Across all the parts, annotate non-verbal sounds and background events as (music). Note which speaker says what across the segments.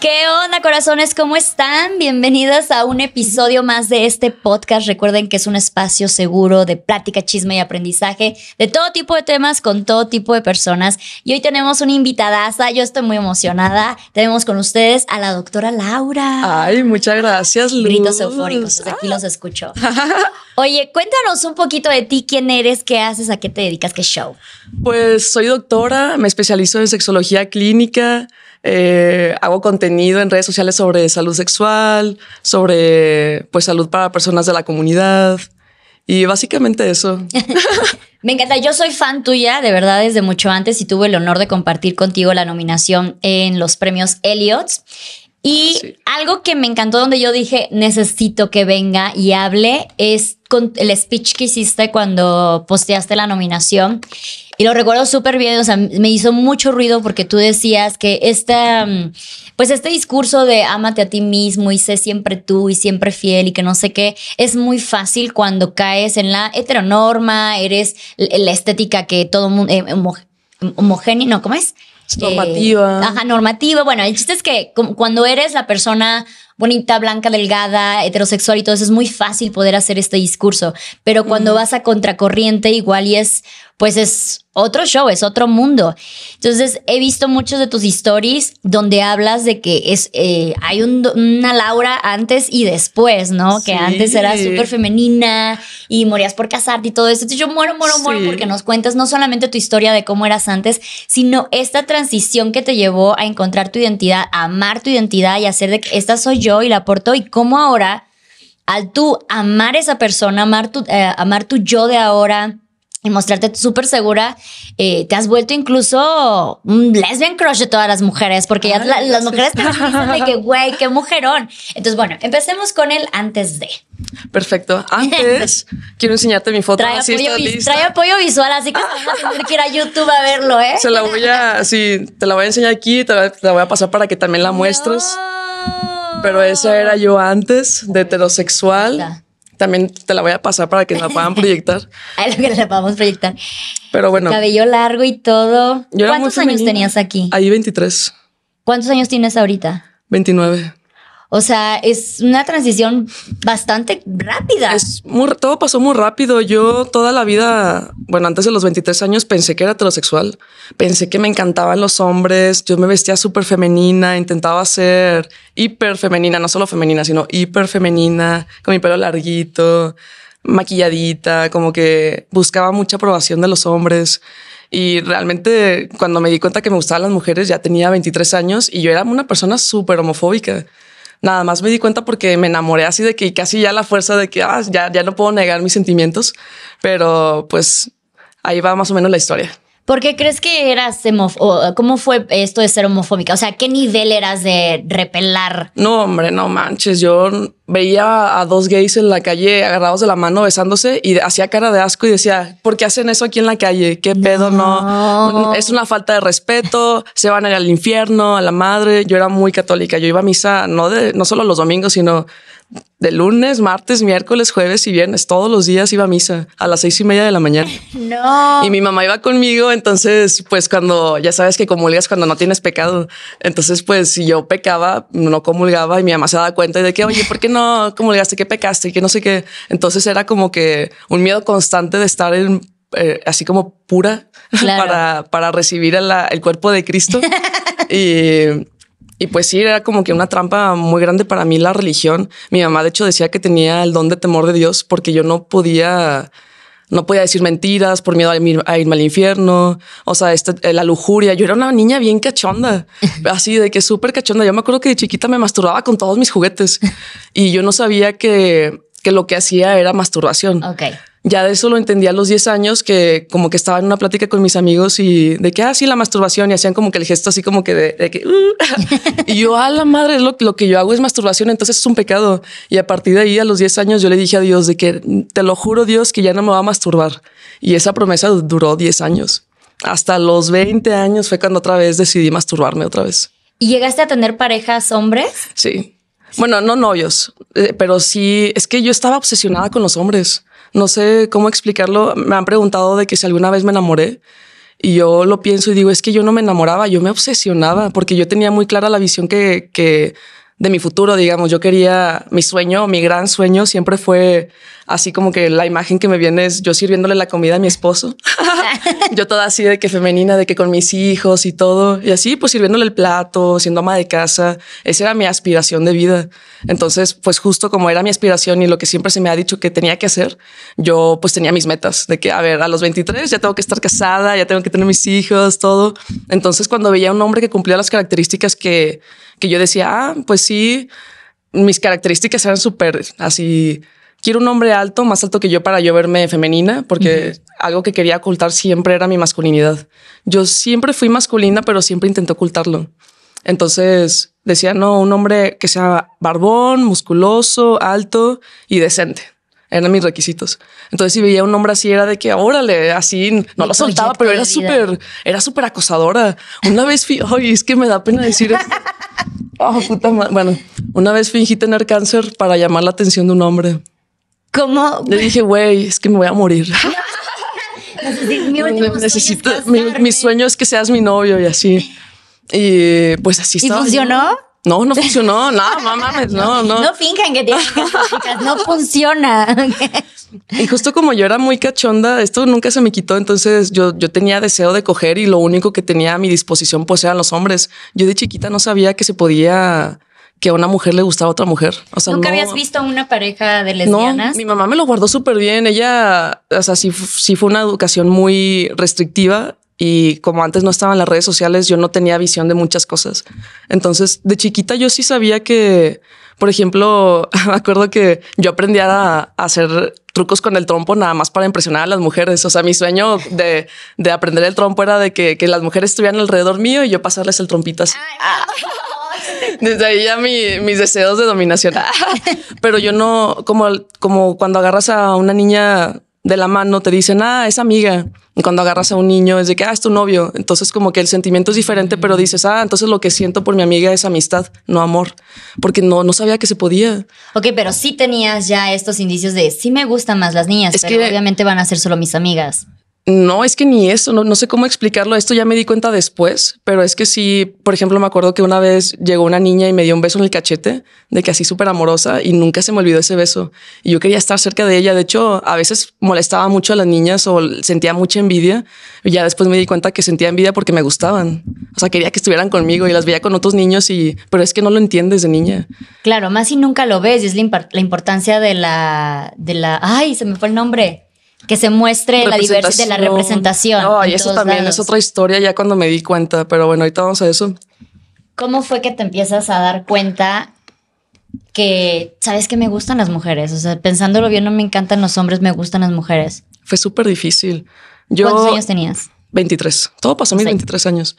Speaker 1: ¿Qué onda, corazones? ¿Cómo están? Bienvenidas a un episodio más de este podcast. Recuerden que es un espacio seguro de plática, chisme y aprendizaje de todo tipo de temas con todo tipo de personas. Y hoy tenemos una invitadaza. Yo estoy muy emocionada. Tenemos con ustedes a la doctora Laura. Ay, muchas gracias, Gritos eufóricos. Aquí los escucho. (laughs) Oye, cuéntanos un poquito de ti, quién eres, qué haces, a qué te dedicas, qué show.
Speaker 2: Pues soy doctora, me especializo en sexología clínica, eh, hago contenido en redes sociales sobre salud sexual, sobre pues salud para personas de la comunidad y básicamente eso.
Speaker 1: (laughs) (laughs) Me encanta, yo soy fan tuya, de verdad, desde mucho antes y tuve el honor de compartir contigo la nominación en los premios Elliot. Y algo que me encantó donde yo dije, necesito que venga y hable, es con el speech que hiciste cuando posteaste la nominación. Y lo recuerdo súper bien, o sea, me hizo mucho ruido porque tú decías que este, pues este discurso de ámate a ti mismo y sé siempre tú y siempre fiel y que no sé qué, es muy fácil cuando caes en la heteronorma, eres la estética que todo mundo, eh, homogéneo, ¿no? ¿Cómo es? Normativa. Eh, ajá, normativa. Bueno, el chiste es que cuando eres la persona bonita, blanca, delgada, heterosexual y todo eso, es muy fácil poder hacer este discurso. Pero cuando vas a contracorriente, igual y es pues es otro show, es otro mundo. Entonces, he visto muchos de tus stories donde hablas de que es, eh, hay una Laura antes y después, ¿no? Que antes era súper femenina y morías por casarte y todo eso. Entonces, yo muero, muero, muero porque nos cuentas no solamente tu historia de cómo eras antes, sino esta transición que te llevó a encontrar tu identidad, a amar tu identidad y hacer de que esta soy yo y la aporto y cómo ahora, al tú amar esa persona, amar tu, eh, amar tu yo de ahora, mostrarte súper segura. Eh, te has vuelto incluso un lesbian crush de todas las mujeres, porque ya las mujeres te que, (laughs) güey, qué mujerón. Entonces, bueno, empecemos con el antes de.
Speaker 2: Perfecto. Antes (laughs) quiero enseñarte mi foto. Trae, así apoyo,
Speaker 1: trae apoyo visual, así que vamos a tener que ir a YouTube a verlo, ¿eh? Se la
Speaker 2: voy a, sí, te la voy a enseñar aquí, te la, voy a pasar para que también la muestres. Pero esa era yo antes de heterosexual. También te la voy a pasar para que la puedan proyectar. a (laughs) lo que la podamos proyectar. Pero bueno. Cabello
Speaker 1: largo y todo. ¿Cuántos años
Speaker 2: tenías aquí? Ahí 23.
Speaker 1: ¿Cuántos años tienes ahorita?
Speaker 2: 29.
Speaker 1: O sea, es una transición bastante
Speaker 2: rápida. todo pasó muy rápido. Yo toda la vida, bueno, antes de los 23 años pensé que era heterosexual. Pensé que me encantaban los hombres. Yo me vestía súper femenina, intentaba ser hiper femenina, no solo femenina, sino hiper femenina, con mi pelo larguito, maquilladita, como que buscaba mucha aprobación de los hombres. Y realmente cuando me di cuenta que me gustaban las mujeres ya tenía 23 años y yo era una persona súper homofóbica nada más me di cuenta porque me enamoré así de que casi ya la fuerza de que ah, ya, ya no puedo negar mis sentimientos, pero pues ahí va más o menos la historia.
Speaker 1: ¿Por qué crees que eras ¿Cómo fue esto de ser homofóbica? O sea, ¿qué nivel eras de repelar?
Speaker 2: No, hombre, no manches. Yo veía a dos gays en la calle agarrados de la mano besándose y hacía cara de asco y decía, ¿por qué hacen eso aquí en la calle? ¿Qué pedo? No. Es una falta de respeto, se van a ir al infierno, a la madre. Yo era muy católica, yo iba a misa no, de, no solo los domingos, sino de lunes, martes, miércoles, jueves y viernes. Todos los días iba a misa a las seis y media de la mañana. (laughs) No. Y mi mamá iba conmigo, entonces pues cuando ya sabes que comulgas cuando no tienes pecado. Entonces pues si yo pecaba, no comulgaba y mi mamá se da cuenta de que, oye, ¿por qué no? como comulgaste, que pecaste, que no sé qué. Entonces era como que un miedo constante de estar en, eh, así como pura (laughs) para, para recibir el, cuerpo de Cristo. (laughs) y, y pues sí, era como que una trampa muy grande para mí la religión. Mi mamá, de hecho, decía que tenía el don de temor de Dios porque yo no podía no podía decir mentiras por miedo a, ir, irme al infierno. O sea, este, eh, la lujuria. Yo era una niña bien cachonda, (laughs) así de que súper cachonda. Yo me acuerdo que de chiquita me masturbaba con todos mis juguetes y yo no sabía que, que lo que hacía era masturbación. Okay ya de eso lo entendí a los 10 años, que como que estaba en una plática con mis amigos y de que, ah, la masturbación, y hacían como que el gesto así como que de, que, uh". (laughs) yo, a la madre, lo, que yo hago es masturbación, entonces es un pecado. Y a partir de ahí, a los 10 años, yo le dije a Dios de que, te lo juro Dios, que ya no me va a masturbar. Y esa promesa duró 10 años. Hasta los 20 años fue cuando otra vez decidí masturbarme otra vez.
Speaker 1: ¿Y llegaste a tener parejas hombres? Sí.
Speaker 2: Bueno, no novios, eh, pero sí, es que yo estaba obsesionada con los hombres no sé cómo explicarlo. Me han preguntado de que si alguna vez me enamoré y yo lo pienso y digo, es que yo no me enamoraba, yo me obsesionaba porque yo tenía muy clara la visión que, que de mi futuro, digamos. Yo quería, mi sueño, mi gran sueño siempre fue así como que la imagen que me viene es yo sirviéndole la comida a mi esposo. (laughs) yo toda así de que femenina, de que con mis hijos y todo. Y así pues sirviéndole el plato, siendo ama de casa. Esa era mi aspiración de vida. Entonces pues justo como era mi aspiración y lo que siempre se me ha dicho que tenía que hacer, yo pues tenía mis metas de que a ver, a los 23 ya tengo que estar casada, ya tengo que tener mis hijos, todo. Entonces cuando veía a un hombre que cumplía las características que que yo decía, ah, pues sí, mis características eran súper así. Quiero un hombre alto, más alto que yo para yo verme femenina, porque algo que quería ocultar siempre era mi masculinidad. Yo siempre fui masculina, pero siempre intenté ocultarlo. Entonces decía, no, un hombre que sea barbón, musculoso, alto y decente. Eran mis requisitos. Entonces, si veía a un hombre así, era de que, órale, así, no lo soltaba, pero era súper, era súper acosadora. Una vez fui, es que me da pena decir (laughs) Oh, puta Bueno, una vez fingí tener cáncer para llamar la atención de un hombre. ¿Cómo? Le dije, güey, es que me voy a morir. (laughs) mi Necesito, sueño sueño es que seas mi novio y así. Y pues así ¿Y estaba. ¿Y funcionó? No, no funcionó, no, mamá, no, no. No
Speaker 1: finjan que no (laughs)
Speaker 2: funciona. y justo como yo era muy cachonda, esto nunca se me quitó, entonces yo, yo tenía deseo de coger y lo único que tenía a mi disposición pues eran los hombres. Yo de chiquita no sabía que se podía que a una mujer le gustaba otra mujer. O ¿Nunca habías
Speaker 1: visto una pareja de lesbianas? No, mi
Speaker 2: mamá me lo guardó súper bien. Ella, o sea, sí, fue una educación muy restrictiva y como antes no estaban las redes sociales, yo no tenía visión de muchas cosas. Entonces, de chiquita yo sí sabía que, por ejemplo, (laughs) me acuerdo que yo aprendía a, hacer trucos con el trompo nada más para impresionar a las mujeres. O sea, mi sueño de, aprender el trompo era de que, las mujeres estuvieran alrededor mío y yo pasarles el trompito así. Ah. (laughs) desde ahí ya mis deseos de dominación. (laughs) Pero yo no, como, como cuando agarras a una niña de la mano, te dicen, ah, es amiga. Y cuando agarras a un niño es de que, ah, es tu novio. Entonces como que el sentimiento es diferente, pero mm. dices, ah, entonces lo que siento por mi amiga es amistad, no amor, porque no, no sabía que se podía.
Speaker 1: Ok, pero sí tenías ya estos indicios de, sí me gustan más las niñas, es que, obviamente van a ser solo mis amigas.
Speaker 2: No, es que ni eso, no, sé cómo explicarlo. Esto ya me di cuenta después, pero es que sí, por ejemplo, me acuerdo que una vez llegó una niña y me dio un beso en el cachete, de que así súper amorosa, y nunca se me olvidó ese beso. Y yo quería estar cerca de ella. De hecho, a veces molestaba mucho a las niñas o sentía mucha envidia. Y ya después me di cuenta que sentía envidia porque me gustaban. O sea, quería que estuvieran conmigo y las veía con otros niños, y pero es que no lo entiendes de niña.
Speaker 1: Claro, más si nunca lo ves, es la, importancia de la, de la. Ay, se me fue el nombre que se muestre la diversidad de la representación.
Speaker 2: No, y eso también es otra historia ya cuando me di cuenta, pero bueno, ahorita vamos a eso.
Speaker 1: ¿Cómo fue que te empiezas a dar cuenta que sabes que me gustan las mujeres? O sea, pensándolo bien, no me encantan los hombres, me gustan las mujeres. Fue súper difícil. ¿Cuántos años tenías?
Speaker 2: 23. Todo pasó a mis 23 años.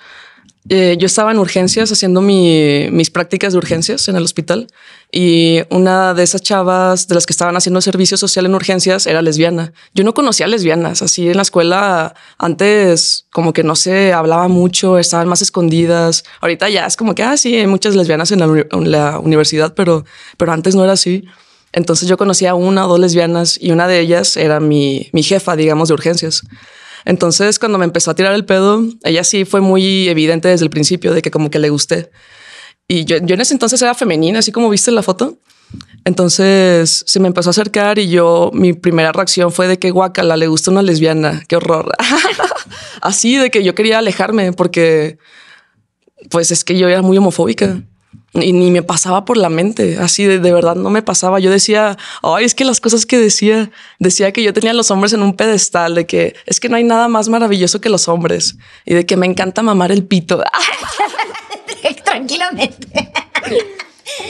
Speaker 2: Eh, yo estaba en urgencias haciendo mis prácticas de urgencias en el hospital y una de esas chavas de las que estaban haciendo servicio social en urgencias era lesbiana. Yo no conocía lesbianas, así en la escuela antes como que no se hablaba mucho, estaban más escondidas. Ahorita ya es como que, ah, sí, hay muchas lesbianas en la, universidad, pero, antes no era así. Entonces yo conocía a una o dos lesbianas y una de ellas era mi jefa, digamos, de urgencias. Entonces, cuando me empezó a tirar el pedo, ella sí fue muy evidente desde el principio de que como que le gusté. Y yo, en ese entonces era femenina, así como viste en la foto. Entonces se me empezó a acercar y yo, mi primera reacción fue de que la le gusta una lesbiana, qué horror. (laughs) así de que yo quería alejarme porque, pues es que yo era muy homofóbica. Y ni me pasaba por la mente, así de, verdad no me pasaba. Yo decía, ay, es que las cosas que decía, decía que yo tenía a los hombres en un pedestal, de que es que no hay nada más maravilloso que los hombres y de que me encanta mamar el pito.
Speaker 1: (laughs) Tranquilamente.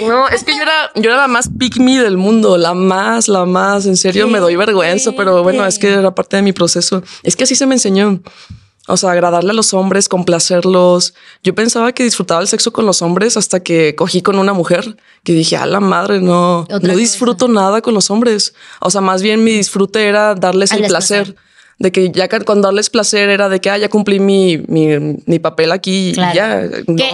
Speaker 2: No, es que yo era, yo era la más pick me del mundo, la más, la más. En serio, me doy vergüenza, pero bueno, es que era parte de mi proceso. Es que así se me enseñó. O sea, agradarle a los hombres, complacerlos. Yo pensaba que disfrutaba el sexo con los hombres hasta que cogí con una mujer que dije, a la madre, no, no disfruto nada con los hombres. O sea, más bien mi disfrute era darles el placer de que ya cuando darles placer era de que, ah, ya cumplí mi, mi, papel aquí y ya.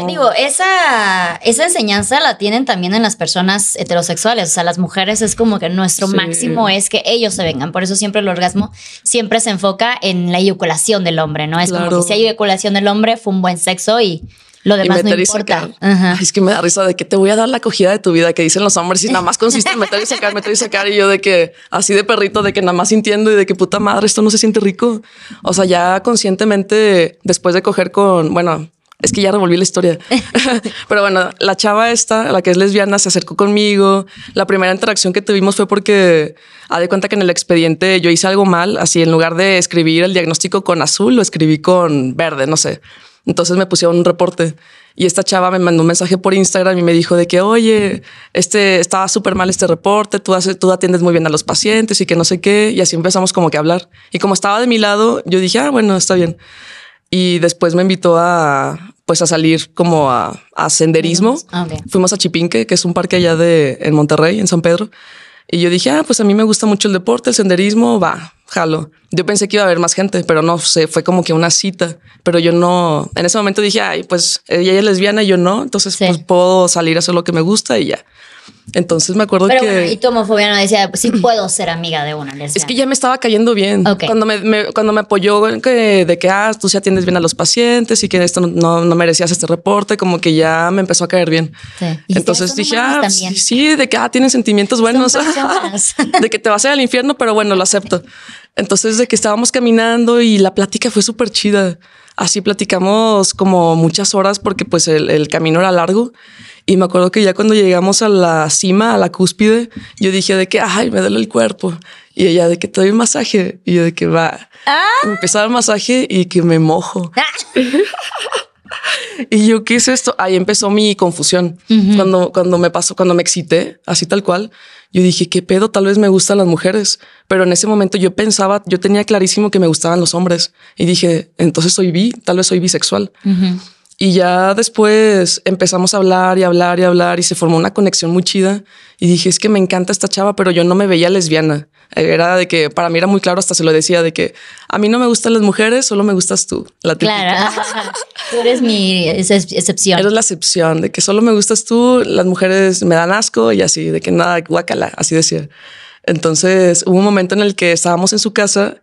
Speaker 2: digo,
Speaker 1: esa, esa enseñanza la tienen también en las personas heterosexuales, o sea, las mujeres es como que nuestro máximo es que ellos se vengan, por eso siempre el orgasmo siempre se enfoca en la eyaculación del hombre, ¿no? Es como que si hay eyaculación del hombre fue un buen sexo y
Speaker 2: lo demás no importa. es que me da risa de que te voy a dar la acogida de tu vida que dicen los hombres y nada más consiste en meter y sacar, meter y sacar. Y yo de que así de perrito, de que nada más sintiendo y de que puta madre, esto no se siente rico. O sea, ya conscientemente después de coger con, bueno, es que ya revolví la historia. (laughs) Pero bueno, la chava esta, la que es lesbiana, se acercó conmigo. La primera interacción que tuvimos fue porque, ha de cuenta que en el expediente yo hice algo mal, así en lugar de escribir el diagnóstico con azul, lo escribí con verde, no sé. Entonces me pusieron un reporte y esta chava me mandó un mensaje por Instagram y me dijo de que, oye, este estaba súper mal este reporte, tú, haces, tú atiendes muy bien a los pacientes y que no sé qué. Y así empezamos como que a hablar. Y como estaba de mi lado, yo dije, ah, bueno, está bien. Y después me invitó a, pues a salir como a, senderismo. Ah, Fuimos a Chipinque, que es un parque allá de en Monterrey, en San Pedro. Y yo dije, ah, pues a mí me gusta mucho el deporte, el senderismo, va, jalo. Yo pensé que iba a haber más gente, pero no sé, fue como que una cita. Pero yo no, en ese momento dije, ay, pues ella es lesbiana y yo no, entonces pues, puedo salir a hacer lo que me gusta y ya. Entonces me acuerdo que. y
Speaker 1: tu homofobia no decía, sí puedo ser amiga de una Es que ya me estaba cayendo bien. Cuando,
Speaker 2: me, apoyó de que, ah, tú sí atiendes bien a los pacientes y que esto no, no merecías este reporte, como que ya me empezó a caer bien. Entonces dije, ah, sí, de que, ah, tienen sentimientos buenos. (laughs) de que te vas a ir al infierno, pero bueno, lo acepto. Entonces, de que estábamos caminando y la plática fue súper chida. Así platicamos como muchas horas porque pues el camino era largo y me acuerdo que ya cuando llegamos a la cima, a la cúspide, yo dije de que, ay, me duele el cuerpo. Y ella de que te doy un masaje. Y yo de que va. a ah. Empezaba el masaje y que me mojo. Ah. (laughs) y yo, ¿qué es esto? Ahí empezó mi confusión. cuando, cuando me pasó, cuando me excité, así tal cual, yo dije, ¿qué pedo? Tal vez me gustan las mujeres. Pero en ese momento yo pensaba, yo tenía clarísimo que me gustaban los hombres. Y dije, entonces soy bi, tal vez soy bisexual. Y ya después empezamos a hablar y hablar y hablar y se formó una conexión muy chida. Y dije, es que me encanta esta chava, pero yo no me veía lesbiana. Era de que para mí era muy claro, hasta se lo decía, de que a mí no me gustan las mujeres, solo me gustas tú. La Claro, (laughs) tú eres mi excepción. Eres la excepción, de que solo me gustas tú, las mujeres me dan asco y así, de que nada, guacala, así decía. Entonces hubo un momento en el que estábamos en su casa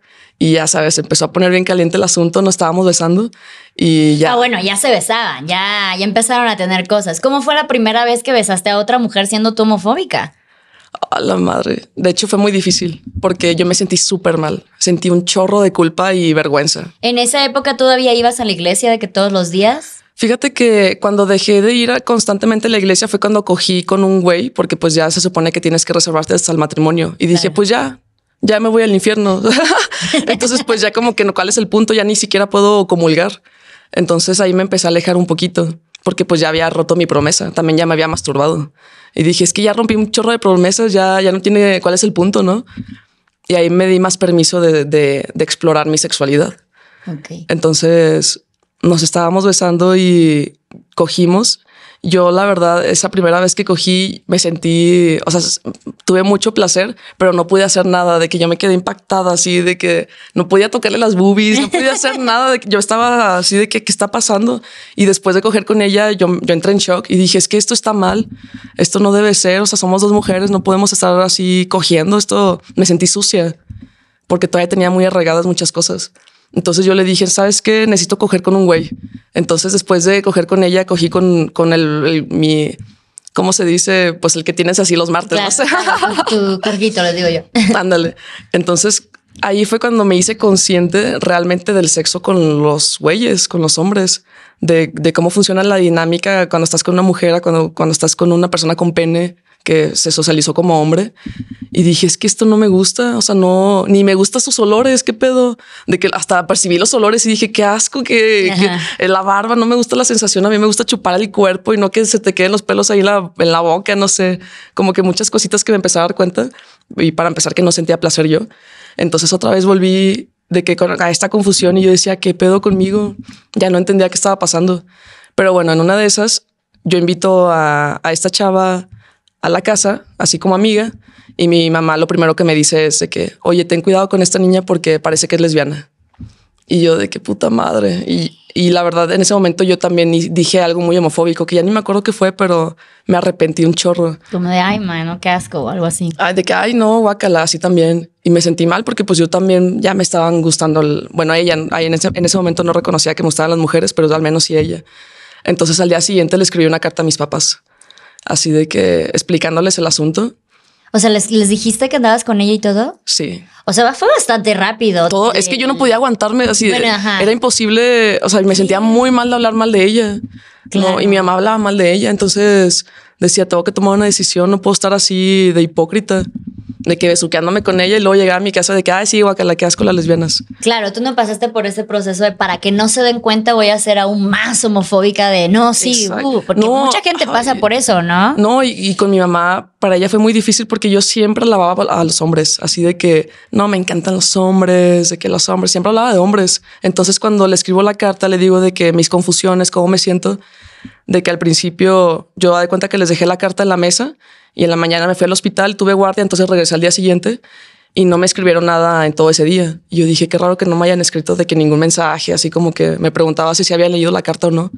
Speaker 2: y ya sabes, empezó a poner bien caliente el asunto, nos estábamos besando y ya. Ah, bueno,
Speaker 1: ya se besaban, ya, ya empezaron a tener cosas. ¿Cómo fue la primera vez que besaste a otra mujer siendo tomofóbica homofóbica?
Speaker 2: A la madre. De hecho, fue muy difícil porque yo me sentí súper mal. Sentí un chorro de culpa y vergüenza.
Speaker 1: ¿En esa época todavía ibas a la iglesia de que todos los días?
Speaker 2: Fíjate que cuando dejé de ir constantemente a la iglesia fue cuando cogí con un güey, porque pues ya se supone que tienes que reservarte hasta el matrimonio. Y dije, pues ya, ya me voy al infierno. (laughs) Entonces, pues ya como que no, ¿cuál es el punto? Ya ni siquiera puedo comulgar. Entonces ahí me empecé a alejar un poquito porque pues ya había roto mi promesa, también ya me había masturbado. Y dije, es que ya rompí un chorro de promesas, ya, ya no tiene cuál es el punto, ¿no? Y ahí me di más permiso de, explorar mi sexualidad. Entonces nos estábamos besando y cogimos yo, la verdad, esa primera vez que cogí, me sentí, o sea, tuve mucho placer, pero no pude hacer nada, de que yo me quedé impactada, así, de que no podía tocarle las boobies, no podía hacer (laughs) nada, de que yo estaba así, de que, ¿qué está pasando? Y después de coger con ella, yo, yo entré en shock y dije, es que esto está mal, esto no debe ser, o sea, somos dos mujeres, no podemos estar así cogiendo, esto, me sentí sucia, porque todavía tenía muy arraigadas muchas cosas. Entonces yo le dije, ¿sabes qué? Necesito coger con un güey. Entonces después de coger con ella, cogí con, con el, mi... ¿Cómo se dice? Pues el que tienes así los martes. (laughs) tu carguito, le digo yo. Ándale. Entonces ahí fue cuando me hice consciente realmente del sexo con los güeyes, con los hombres, de, cómo funciona la dinámica cuando estás con una mujer, cuando, cuando estás con una persona con pene que se socializó como hombre y dije, es que esto no me gusta, o sea, no, ni me gustan sus olores, qué pedo, de que hasta percibí los olores y dije, qué asco, que, eh, la barba, no me gusta la sensación, a mí me gusta chupar el cuerpo y no que se te queden los pelos ahí en la, boca, no sé, como que muchas cositas que me empecé a dar cuenta y para empezar que no sentía placer yo. Entonces otra vez volví de que con, a esta confusión y yo decía, qué pedo conmigo, ya no entendía qué estaba pasando. Pero bueno, en una de esas yo invito a, a esta chava a la casa, así como amiga, y mi mamá lo primero que me dice es de que, oye, ten cuidado con esta niña porque parece que es lesbiana. Y yo de qué puta madre. Y, y la verdad, en ese momento yo también dije algo muy homofóbico, que ya ni me acuerdo qué fue, pero me arrepentí un chorro. Como de, ay, mano, qué asco o algo así. de que, ay, no, guacala así también. Y me sentí mal porque pues yo también ya me estaban gustando, bueno, ella, en ese, en ese momento no reconocía que me gustaban las mujeres, pero al menos sí ella. Entonces al día siguiente le escribí una carta a mis papás así de que explicándoles el asunto.
Speaker 1: O sea, ¿les, dijiste que andabas con ella y todo?
Speaker 2: Sí. O sea, fue bastante rápido. Todo, es que yo no podía aguantarme así. de Era imposible, o sea, me sentía muy mal de hablar mal de ella. ¿no? Y mi mamá hablaba mal de ella, entonces decía, tengo que tomar una decisión, no puedo estar así de hipócrita de que besuqueándome con ella y luego llegaba a mi casa de que, ay, sí, la qué asco las lesbianas.
Speaker 1: Claro, tú no pasaste por ese proceso de para que no se den cuenta voy a ser aún más homofóbica de no, sí, uh, porque mucha
Speaker 2: gente pasa por eso, ¿no? No, y, con mi mamá, para ella fue muy difícil porque yo siempre alababa a los hombres, así de que, no, me encantan los hombres, de que los hombres, siempre hablaba de hombres. Entonces cuando le escribo la carta, le digo de que mis confusiones, cómo me siento, de que al principio yo da de cuenta que les dejé la carta en la mesa y en la mañana me fui al hospital, tuve guardia, entonces regresé al día siguiente y no me escribieron nada en todo ese día. Y yo dije, qué raro que no me hayan escrito de que ningún mensaje, así como que me preguntaba si se había leído la carta o no.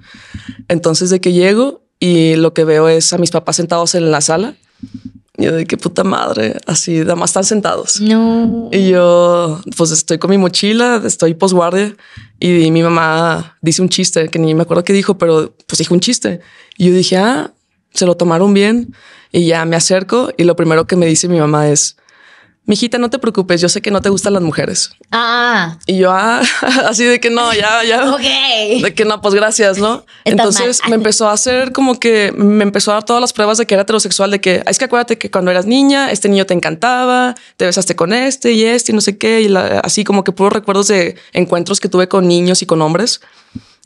Speaker 2: Entonces de que llego y lo que veo es a mis papás sentados en la sala. yo de qué puta madre, así, nada más están sentados. No. Y yo, pues estoy con mi mochila, estoy posguardia y mi mamá dice un chiste que ni me acuerdo qué dijo, pero pues dijo un chiste. Y yo dije, ah, se lo tomaron bien. Y ya me acerco y lo primero que me dice mi mamá es, mijita, no te preocupes, yo sé que no te gustan las mujeres. Ah. Y yo, ah, (laughs) así de que no, ya, ya. (laughs) Ok. De que no, pues gracias, ¿no? (laughs) Entonces me empezó a hacer como que me empezó a dar todas las pruebas de que era heterosexual, de que ah, es que acuérdate que cuando eras niña, este niño te encantaba, te besaste con este y este y no sé qué, y así como que puros recuerdos de encuentros que tuve con niños y con hombres.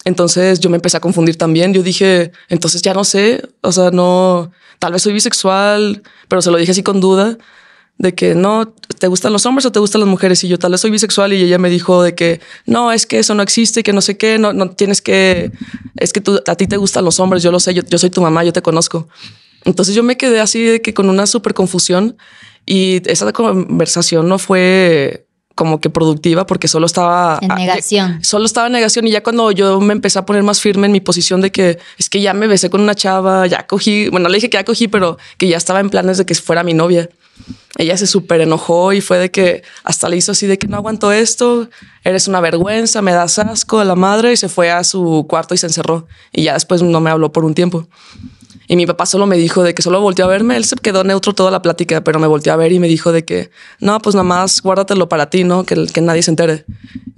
Speaker 2: Entonces yo me empecé a confundir también. Yo dije, entonces ya no sé, o sea, no, tal vez soy bisexual, pero se lo dije así con duda de que no, ¿te gustan los hombres o te gustan las mujeres? Y yo tal vez soy bisexual y ella me dijo de que no, es que eso no existe, que no sé qué, no, no tienes que, es que tú, a ti te gustan los hombres, yo lo sé, yo, soy tu mamá, yo te conozco. Entonces yo me quedé así de que con una súper confusión y esa conversación no fue como que productiva porque solo estaba... En negación. solo estaba en negación y ya cuando yo me empecé a poner más firme en mi posición de que es que ya me besé con una chava, ya cogí, bueno, le dije que ya cogí, pero que ya estaba en planes de que fuera mi novia. Ella se súper enojó y fue de que hasta le hizo así de que no aguanto esto, eres una vergüenza, me das asco a la madre y se fue a su cuarto y se encerró. Y ya después no me habló por un tiempo. Y mi papá solo me dijo de que solo volteó a verme. Él se quedó neutro toda la plática, pero me volteó a ver y me dijo de que, no, pues nada más guárdatelo para ti, ¿no? Que, que nadie se entere.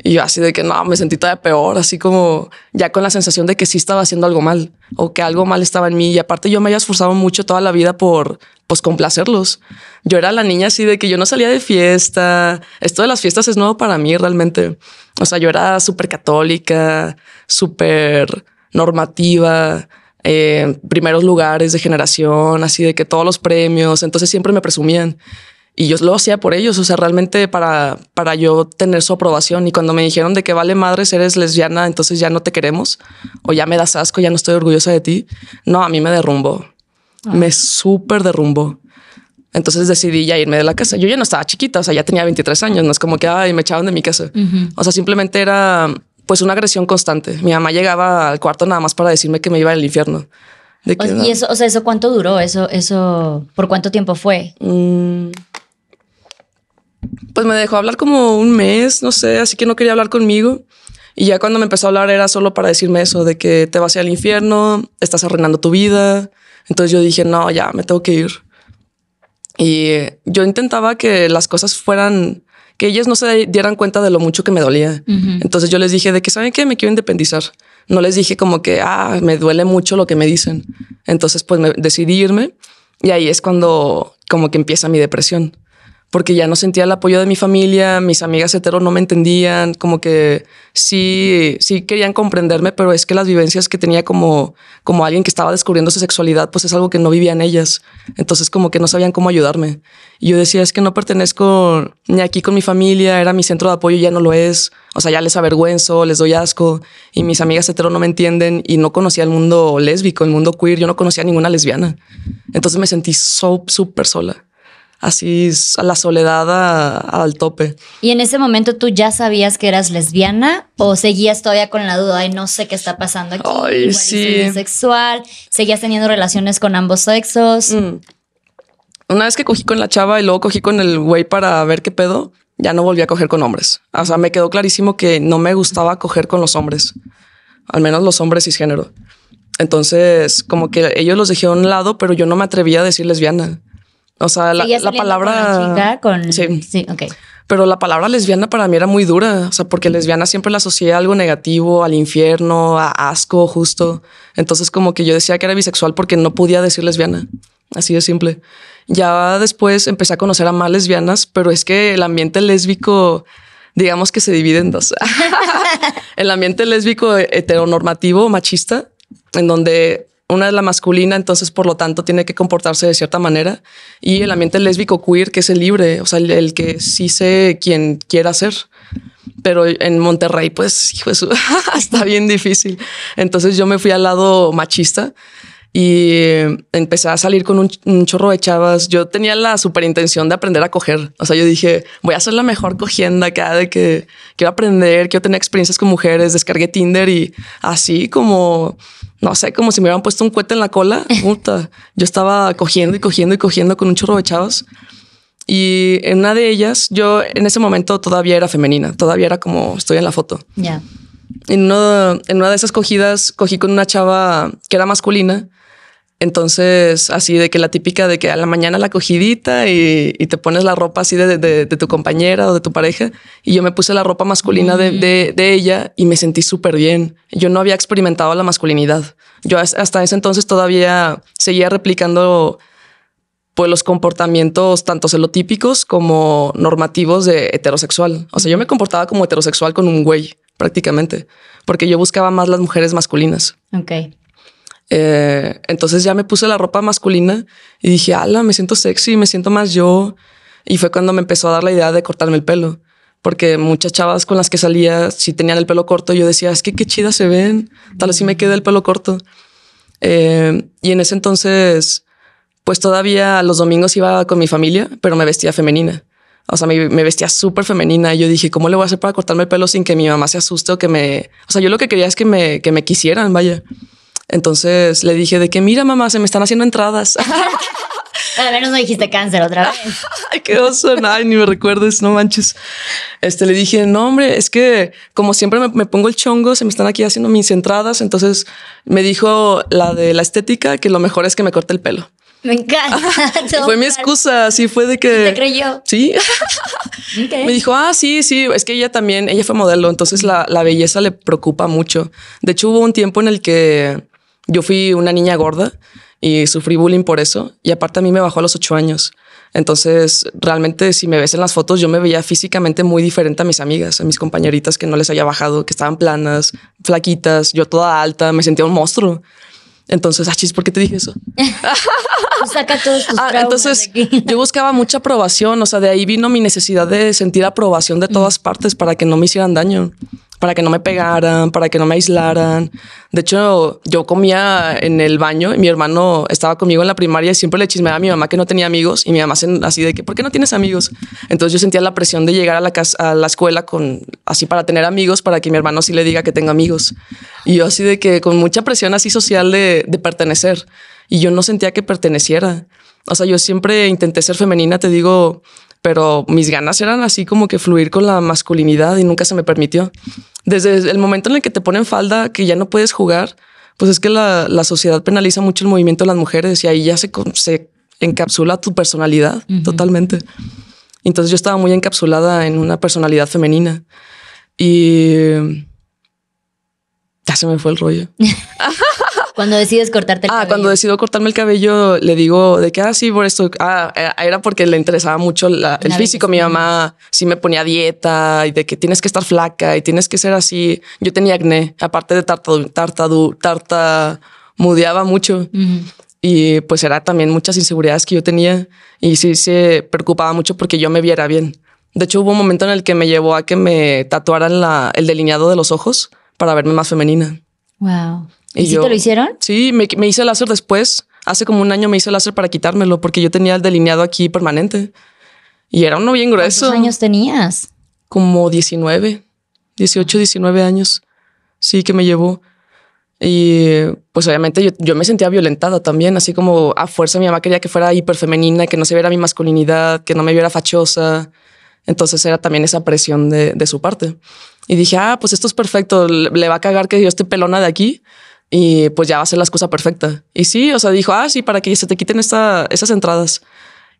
Speaker 2: Y yo así de que, no, me sentí todavía peor, así como ya con la sensación de que sí estaba haciendo algo mal o que algo mal estaba en mí. Y aparte yo me había esforzado mucho toda la vida por, pues, complacerlos. Yo era la niña así de que yo no salía de fiesta. Esto de las fiestas es nuevo para mí realmente. O sea, yo era súper católica, súper normativa eh, primeros lugares de generación, así de que todos los premios, entonces siempre me presumían. Y yo lo hacía por ellos, o sea, realmente para, para yo tener su aprobación. Y cuando me dijeron de que vale madre eres lesbiana, entonces ya no te queremos, o ya me das asco, ya no estoy orgullosa de ti. No, a mí me derrumbó. Ah. Me súper derrumbó. Entonces decidí ya irme de la casa. Yo ya no estaba chiquita, o sea, ya tenía 23 años, no es como que, ay, me echaban de mi casa. O sea, simplemente era pues una agresión constante. Mi mamá llegaba al cuarto nada más para decirme que me iba al infierno. ¿Y eso,
Speaker 1: o sea, eso cuánto duró? ¿Eso, eso por cuánto tiempo fue? Mm,
Speaker 2: pues me dejó hablar como un mes, no sé, así que no quería hablar conmigo. Y ya cuando me empezó a hablar era solo para decirme eso, de que te vas al infierno, estás arruinando tu vida. Entonces yo dije, no, ya, me tengo que ir. Y yo intentaba que las cosas fueran que ellos no se dieran cuenta de lo mucho que me dolía. Entonces yo les dije de que, ¿saben qué? Me quiero independizar. No les dije como que, ah, me duele mucho lo que me dicen. Entonces pues me decidí irme y ahí es cuando como que empieza mi depresión porque ya no sentía el apoyo de mi familia, mis amigas hetero no me entendían, como que sí, sí querían comprenderme, pero es que las vivencias que tenía como, como alguien que estaba descubriendo su sexualidad, pues es algo que no vivían ellas. Entonces como que no sabían cómo ayudarme. Y yo decía, es que no pertenezco ni aquí con mi familia, era mi centro de apoyo, ya no lo es. O sea, ya les avergüenzo, les doy asco y mis amigas hetero no me entienden y no conocía el mundo lésbico, el mundo queer, yo no conocía a ninguna lesbiana. Entonces me sentí súper sola así a la soledad al tope.
Speaker 1: ¿Y en ese momento tú ya sabías que eras lesbiana o seguías todavía con la duda, ay, no sé qué está pasando aquí? Ay, Sexual, seguías teniendo relaciones con ambos
Speaker 2: sexos. Mm. Una vez que cogí con la chava y luego cogí con el güey para ver qué pedo, ya no volví a coger con hombres. O sea, me quedó clarísimo que no me gustaba coger con los hombres, al menos los hombres cisgénero. Entonces, como que ellos los dejé a un lado, pero yo no me atrevía a decir lesbiana. O sea, la, palabra.
Speaker 1: Sí. sí, ok.
Speaker 2: Pero la palabra lesbiana para mí era muy dura, o sea, porque lesbiana siempre la asocié a algo negativo, al infierno, a asco, justo. Entonces, como que yo decía que era bisexual porque no podía decir lesbiana. Así de simple. Ya después empecé a conocer a más lesbianas, pero es que el ambiente lésbico, digamos que se divide en dos. (laughs) el ambiente lésbico eh, heteronormativo, machista, en donde una es la masculina, entonces por lo tanto tiene que comportarse de cierta manera, y el ambiente lésbico queer, que es el libre, o sea, el, que sí sé quien quiera ser. Pero en Monterrey, pues, hijo (laughs) está bien difícil. Entonces yo me fui al lado machista y eh, empecé a salir con un, chorro de chavas. Yo tenía la superintención intención de aprender a coger. O sea, yo dije, voy a ser la mejor cogiendo, acá de que quiero aprender, quiero tener experiencias con mujeres. Descargué Tinder y así como, no sé, como si me hubieran puesto un cuete en la cola. (laughs) Puta, yo estaba cogiendo y cogiendo y cogiendo con un chorro de chavas. Y en una de ellas, yo en ese momento todavía era femenina, todavía era como estoy en la foto. Ya. En, en, una de esas cogidas, cogí con una chava que era masculina entonces, así de que la típica de que a la mañana la cogidita y, te pones la ropa así de, tu compañera o de tu pareja. Y yo me puse la ropa masculina de, ella y me sentí súper bien. Yo no había experimentado la masculinidad. Yo hasta ese entonces todavía seguía replicando pues los comportamientos tanto celotípicos como normativos de heterosexual. O sea, yo me comportaba como heterosexual con un güey prácticamente, porque yo buscaba más las mujeres masculinas. Ok. Eh, entonces ya me puse la ropa masculina y dije, ala, me siento sexy, me siento más yo. Y fue cuando me empezó a dar la idea de cortarme el pelo. Porque muchas chavas con las que salía, si tenían el pelo corto, yo decía, es que qué chidas se ven, tal vez si me quede el pelo corto. Eh, y en ese entonces, pues todavía los domingos iba con mi familia, pero me vestía femenina. O sea, me, vestía súper femenina y yo dije, ¿cómo le voy a hacer para cortarme el pelo sin que mi mamá se asuste o que me... O sea, yo lo que quería es que me, que me quisieran, vaya. Entonces le dije de que, mira mamá, se me están haciendo entradas. (laughs)
Speaker 1: Al menos no dijiste cáncer otra vez. (laughs)
Speaker 2: Ay, qué oso, ni me recuerdes, no manches. Este, le dije, no, hombre, es que como siempre me, pongo el chongo, se me están aquí haciendo mis entradas. Entonces me dijo la de la estética que lo mejor es que me corte el pelo. Me encanta. (laughs) fue mi excusa, así fue de que. ¿Te creyó? Sí. Me dijo, ah, sí, sí, es que ella también, ella fue modelo, entonces la, la belleza le preocupa mucho. De hecho, hubo un tiempo en el que yo fui una niña gorda y sufrí bullying por eso. Y aparte a mí me bajó a los ocho años. Entonces, realmente, si me ves en las fotos, yo me veía físicamente muy diferente a mis amigas, a mis compañeritas que no les había bajado, que estaban planas, flaquitas, yo toda alta, me sentía un monstruo. Entonces, ah, ¿por qué te dije eso? (laughs) ah, Entonces, yo buscaba mucha aprobación, o sea, de ahí vino mi necesidad de sentir aprobación de mm. todas partes para que no me hicieran daño para que no me pegaran, para que no me aislaran. De hecho, yo comía en el baño y mi hermano estaba conmigo en la primaria y siempre le chismeaba a mi mamá que no tenía amigos y mi mamá así de que, ¿por qué no tienes amigos? Entonces yo sentía la presión de llegar a la, a la escuela con, así para tener amigos, para que mi hermano sí le diga que tengo amigos. Y yo así de que con mucha presión así social de, de pertenecer y yo no sentía que perteneciera. O sea, yo siempre intenté ser femenina, te digo, pero mis ganas eran así como que fluir con la masculinidad y nunca se me permitió desde el momento en el que te ponen falda, que ya no puedes jugar, pues es que la, la sociedad penaliza mucho el movimiento de las mujeres y ahí ya se, se encapsula tu personalidad totalmente. Entonces yo estaba muy encapsulada en una personalidad femenina y ya se me fue el rollo. (laughs) Cuando decides cortarte el ah, cabello. Ah, cuando decido cortarme el cabello, le digo de que, ah, sí, por esto. Ah, eh, era porque le interesaba mucho el físico. Mi mamá sí me ponía dieta y de que tienes que estar flaca y tienes que ser así. Yo tenía acné, aparte de tarta tartadu, tarta, mudeaba mucho. Y pues era también muchas inseguridades que yo tenía y sí se preocupaba mucho porque yo me viera bien. De hecho, hubo un momento en el que me llevó a que me tatuaran la, el delineado de los ojos para verme más femenina. Wow. ¿Y, sí te lo hicieron? Sí, me, me hice láser después. Hace como un año me hice láser para quitármelo porque yo tenía el delineado aquí permanente. Y era uno bien grueso. ¿Cuántos años tenías? Como 19, 18, 19 años. Sí, que me llevó. Y pues obviamente yo, me sentía violentada también, así como a fuerza mi mamá quería que fuera hiperfemenina, que no se viera mi masculinidad, que no me viera fachosa. Entonces era también esa presión de, su parte. Y dije, ah, pues esto es perfecto, le va a cagar que yo esté pelona de aquí y pues ya va a ser la excusa perfecta. Y sí, o sea, dijo, ah, sí, para que se te quiten esta, esas entradas.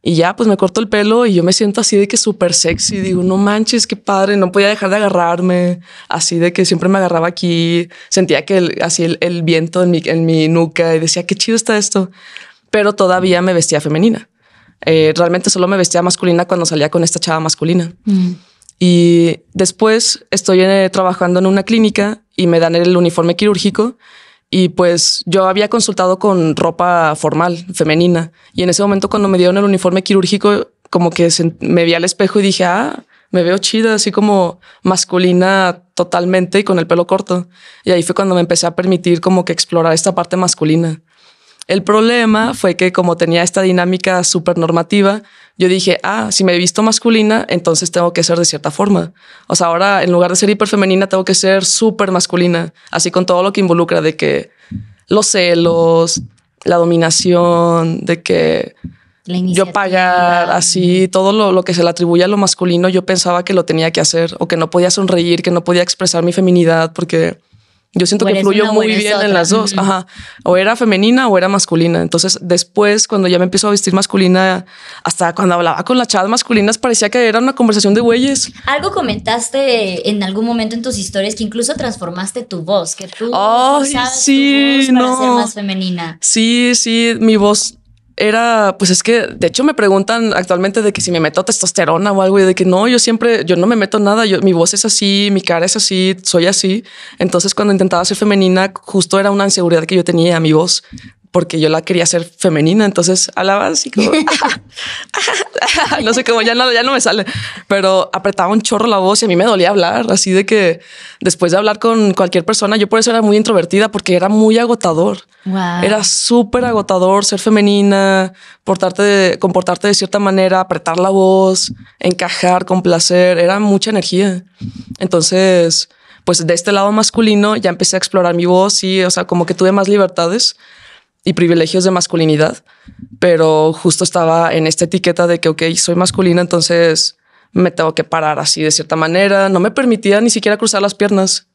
Speaker 2: Y ya, pues me corto el pelo y yo me siento así de que súper sexy. Digo, no manches, qué padre, no podía dejar de agarrarme. Así de que siempre me agarraba aquí, sentía que así el, viento en mi, en mi nuca y decía, qué chido está esto. Pero todavía me vestía femenina. Eh, realmente solo me vestía masculina cuando salía con esta chava masculina. Mm. Y después estoy eh, trabajando en una clínica y me dan el uniforme quirúrgico y pues yo había consultado con ropa formal, femenina. Y en ese momento cuando me dieron el uniforme quirúrgico, como que me vi al espejo y dije, ah, me veo chida, así como masculina totalmente y con el pelo corto. Y ahí fue cuando me empecé a permitir como que explorar esta parte masculina. El problema fue que como tenía esta dinámica súper normativa, yo dije, ah, si me he visto masculina, entonces tengo que ser de cierta forma. O sea, ahora en lugar de ser femenina, tengo que ser súper masculina, así con todo lo que involucra de que los celos, la dominación, de que yo pagar, así, todo lo, lo, que se le atribuye a lo masculino, yo pensaba que lo tenía que hacer o que no podía sonreír, que no podía expresar mi feminidad porque yo siento que fluyó muy bien en las dos. Ajá. O era femenina o era masculina. Entonces, después, cuando ya me empiezo a vestir masculina, hasta cuando hablaba con las chavas masculinas, parecía que era una conversación de güeyes.
Speaker 1: Algo comentaste en algún momento en tus historias que incluso transformaste tu voz, que tú
Speaker 2: oh, sí, tu voz para ser más femenina. Sí, sí, mi voz era, pues es que, de hecho me preguntan actualmente de que si me meto testosterona o algo y de que no, yo siempre, yo no me meto nada, mi voz es así, mi cara es así, soy así. Entonces cuando intentaba ser femenina, justo era una inseguridad que yo tenía, mi voz porque yo la quería ser femenina, entonces hablaba así como, (laughs) (laughs) no sé cómo, ya no, ya no me sale, pero apretaba un chorro la voz y a mí me dolía hablar, así de que después de hablar con cualquier persona, yo por eso era muy introvertida, porque era muy agotador, era súper agotador ser femenina, portarte comportarte de cierta manera, apretar la voz, encajar, con placer, era mucha energía. Entonces, pues de este lado masculino ya empecé a explorar mi voz y, o sea, como que tuve más libertades y privilegios de masculinidad, pero justo estaba en esta etiqueta de que, ok, soy masculina, entonces me tengo que parar así de cierta manera. No me permitía ni siquiera cruzar las piernas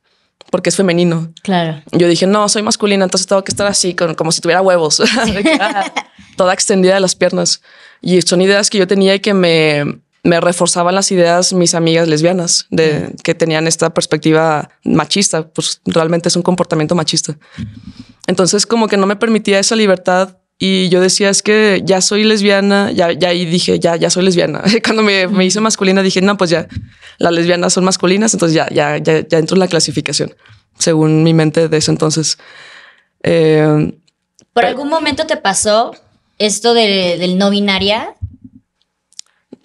Speaker 2: porque es femenino. Claro. Yo dije, no, soy masculina, entonces tengo que estar así, como si tuviera huevos, (laughs) ah, toda extendida de las piernas. Y son ideas que yo tenía y que me, me reforzaban las ideas mis amigas lesbianas de que tenían esta perspectiva machista, pues realmente es un comportamiento machista. Entonces como que no me permitía esa libertad y yo decía es que ya soy lesbiana, ya ya y dije ya ya soy lesbiana. (laughs) Cuando me, me, hice masculina dije no pues ya las lesbianas son masculinas, entonces ya ya ya, entro en la clasificación según mi mente de ese entonces. Eh,
Speaker 1: ¿Por algún momento te pasó esto del no binaria?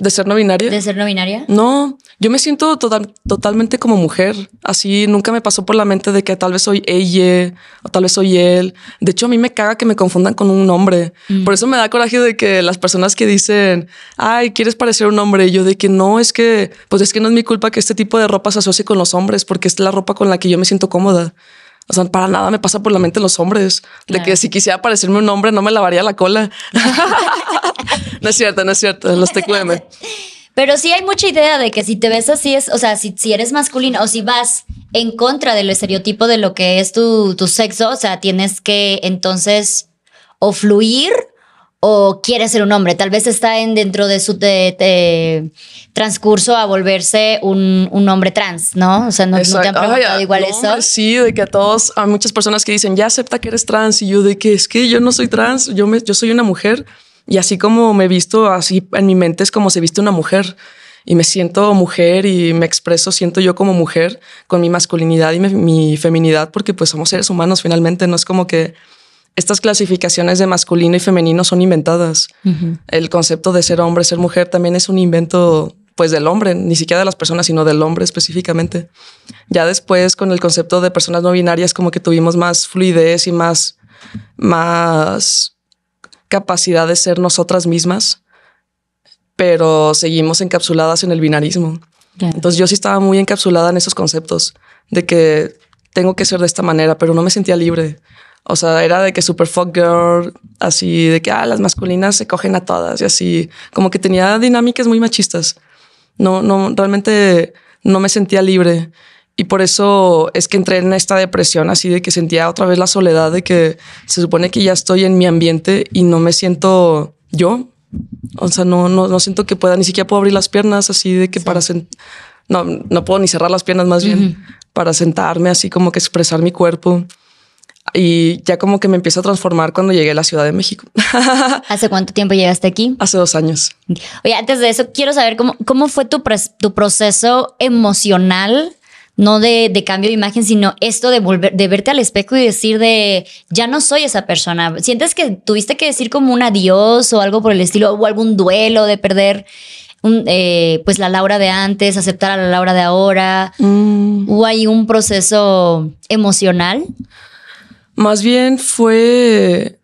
Speaker 2: ¿De ser no binaria? ¿De
Speaker 1: ser no binaria?
Speaker 2: No, yo me siento totalmente como mujer. Así nunca me pasó por la mente de que tal vez soy ella o tal vez soy él. De hecho, a mí me caga que me confundan con un hombre. Mm. Por eso me da coraje de que las personas que dicen, ay, ¿quieres parecer un hombre? yo de que no, es que, pues es que no es mi culpa que este tipo de ropa se asocie con los hombres porque es la ropa con la que yo me siento cómoda. O sea, para nada me pasa por la mente los hombres, de que si quisiera parecerme un hombre no me lavaría la cola. (laughs) no es cierto, no es cierto, los TQM.
Speaker 1: Pero sí hay mucha idea de que si te ves así es, o sea, si, si eres masculino o si vas en contra del estereotipo de lo que es tu, tu sexo, o sea, tienes que entonces o fluir o quiere ser un hombre. Tal vez está en, dentro de su transcurso a volverse un, hombre trans, ¿no? O sea, no, te han preguntado igual eso.
Speaker 2: Sí, de que a todos, a muchas personas que dicen, ya acepta que eres trans, y yo de que es que yo no soy trans, yo, me, yo soy una mujer, y así como me he visto, así en mi mente es como se viste una mujer. Y me siento mujer y me expreso, siento yo como mujer con mi masculinidad y mi feminidad, porque pues somos seres humanos finalmente, no es como que estas clasificaciones de masculino y femenino son inventadas. El concepto de ser hombre, ser mujer también es un invento pues del hombre, ni siquiera de las personas, sino del hombre específicamente. Ya después con el concepto de personas no binarias como que tuvimos más fluidez y más más capacidad de ser nosotras mismas, pero seguimos encapsuladas en el binarismo. Entonces yo sí estaba muy encapsulada en esos conceptos de que tengo que ser de esta manera, pero no me sentía libre. O sea, era de que super fuck girl, así de que ah, las masculinas se cogen a todas y así. Como que tenía dinámicas muy machistas. No, no, realmente no me sentía libre. Y por eso es que entré en esta depresión así de que sentía otra vez la soledad de que se supone que ya estoy en mi ambiente y no me siento yo. O sea, no, no, no siento que pueda, ni siquiera puedo abrir las piernas así de que para no, no puedo ni cerrar las piernas más bien para sentarme así como que expresar mi cuerpo. Y ya como que me empiezo a transformar cuando llegué a la Ciudad de México.
Speaker 1: (laughs) ¿Hace cuánto tiempo llegaste aquí? Hace dos años. Oye, antes de eso, quiero saber cómo, cómo fue tu, proceso emocional no de, cambio de imagen, sino esto de volver, de verte al espejo y decir de ya no soy esa persona. ¿Sientes que tuviste que decir como un adiós o algo por el estilo, o algún duelo de perder eh, pues la Laura de antes, aceptar a la Laura de ahora?
Speaker 2: Mm.
Speaker 1: ¿O hay un proceso emocional?
Speaker 2: Más bien fue,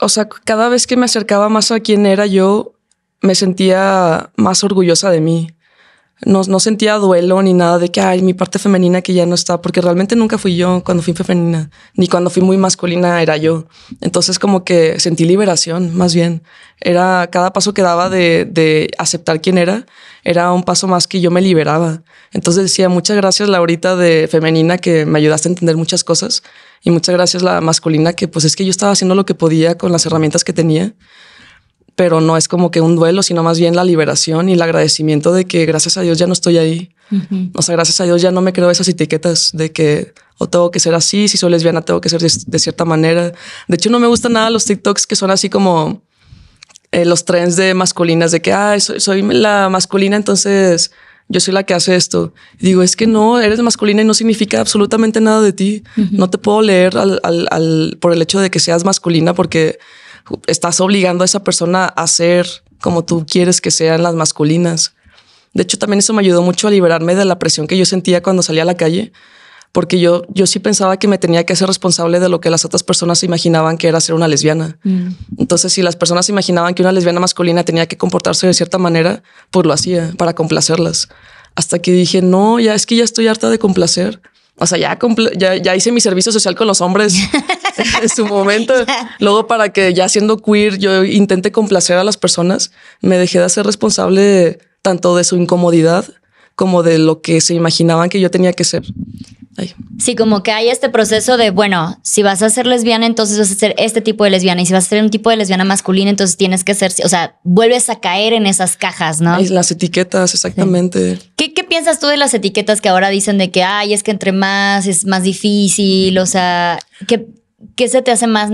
Speaker 2: o sea, cada vez que me acercaba más a quién era yo, me sentía más orgullosa de mí. No, no, sentía duelo ni nada de que hay mi parte femenina que ya no está, porque realmente nunca fui yo cuando fui femenina, ni cuando fui muy masculina era yo. Entonces como que sentí liberación, más bien. Era cada paso que daba de, de aceptar quién era, era un paso más que yo me liberaba. Entonces decía, muchas gracias Laurita de femenina que me ayudaste a entender muchas cosas y muchas gracias la masculina que pues es que yo estaba haciendo lo que podía con las herramientas que tenía, pero no es como que un duelo, sino más bien la liberación y el agradecimiento de que gracias a Dios ya no estoy ahí. O sea, gracias a Dios ya no me creo esas etiquetas de que o tengo que ser así, si soy lesbiana tengo que ser de, de cierta manera. De hecho, no me gustan nada los TikToks que son así como eh, los trends de masculinas de que ah, soy, la masculina, entonces yo soy la que hace esto. digo, es que no, eres masculina y no significa absolutamente nada de ti. No te puedo leer al, al, por el hecho de que seas masculina porque estás obligando a esa persona a ser como tú quieres que sean las masculinas. De hecho, también eso me ayudó mucho a liberarme de la presión que yo sentía cuando salía a la calle, porque yo, yo sí pensaba que me tenía que hacer responsable de lo que las otras personas imaginaban que era ser una lesbiana. Mm. Entonces, si las personas imaginaban que una lesbiana masculina tenía que comportarse de cierta manera, pues lo hacía para complacerlas. Hasta que dije, no, ya es que ya estoy harta de complacer. O sea, ya, ya, ya, hice mi servicio social con los hombres (laughs) (laughs) en su momento. Luego, para que ya siendo queer yo intente complacer a las personas, me dejé de hacer responsable tanto de su incomodidad como de lo que se imaginaban que yo tenía que ser.
Speaker 1: Sí, como que hay este proceso de, bueno, si vas a ser lesbiana, entonces vas a ser este tipo de lesbiana, y si vas a ser un tipo de lesbiana masculina, entonces tienes que ser, o sea, vuelves a caer en esas cajas, ¿no? es las
Speaker 2: etiquetas, exactamente.
Speaker 1: ¿Qué, ¿Qué, piensas tú de las etiquetas que ahora dicen de que, ay, es que entre más es más difícil, o sea, ¿qué, qué se te hace más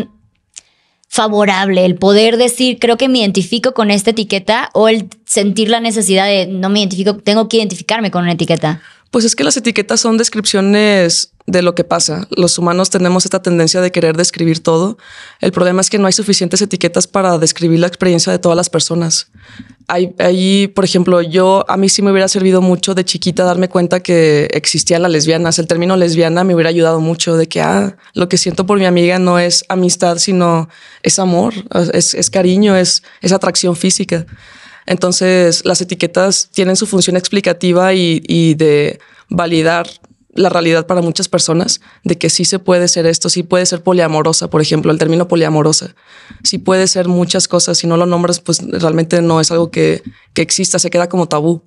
Speaker 1: favorable, el poder decir, creo que me identifico con esta etiqueta o el sentir la necesidad de, no me identifico, tengo que identificarme con una etiqueta.
Speaker 2: Pues es que las etiquetas son descripciones de lo que pasa. Los humanos tenemos esta tendencia de querer describir todo. El problema es que no hay suficientes etiquetas para describir la experiencia de todas las personas. Ahí, por ejemplo, yo a mí sí me hubiera servido mucho de chiquita darme cuenta que existía las lesbianas. El término lesbiana me hubiera ayudado mucho de que ah, lo que siento por mi amiga no es amistad, sino es amor, es, cariño, es, es atracción física. Entonces, las etiquetas tienen su función explicativa y, de validar la realidad para muchas personas de que sí se puede ser esto, sí puede ser poliamorosa, por ejemplo, el término poliamorosa, sí puede ser muchas cosas, si no lo nombras, pues realmente no es algo que, que exista, se queda como tabú.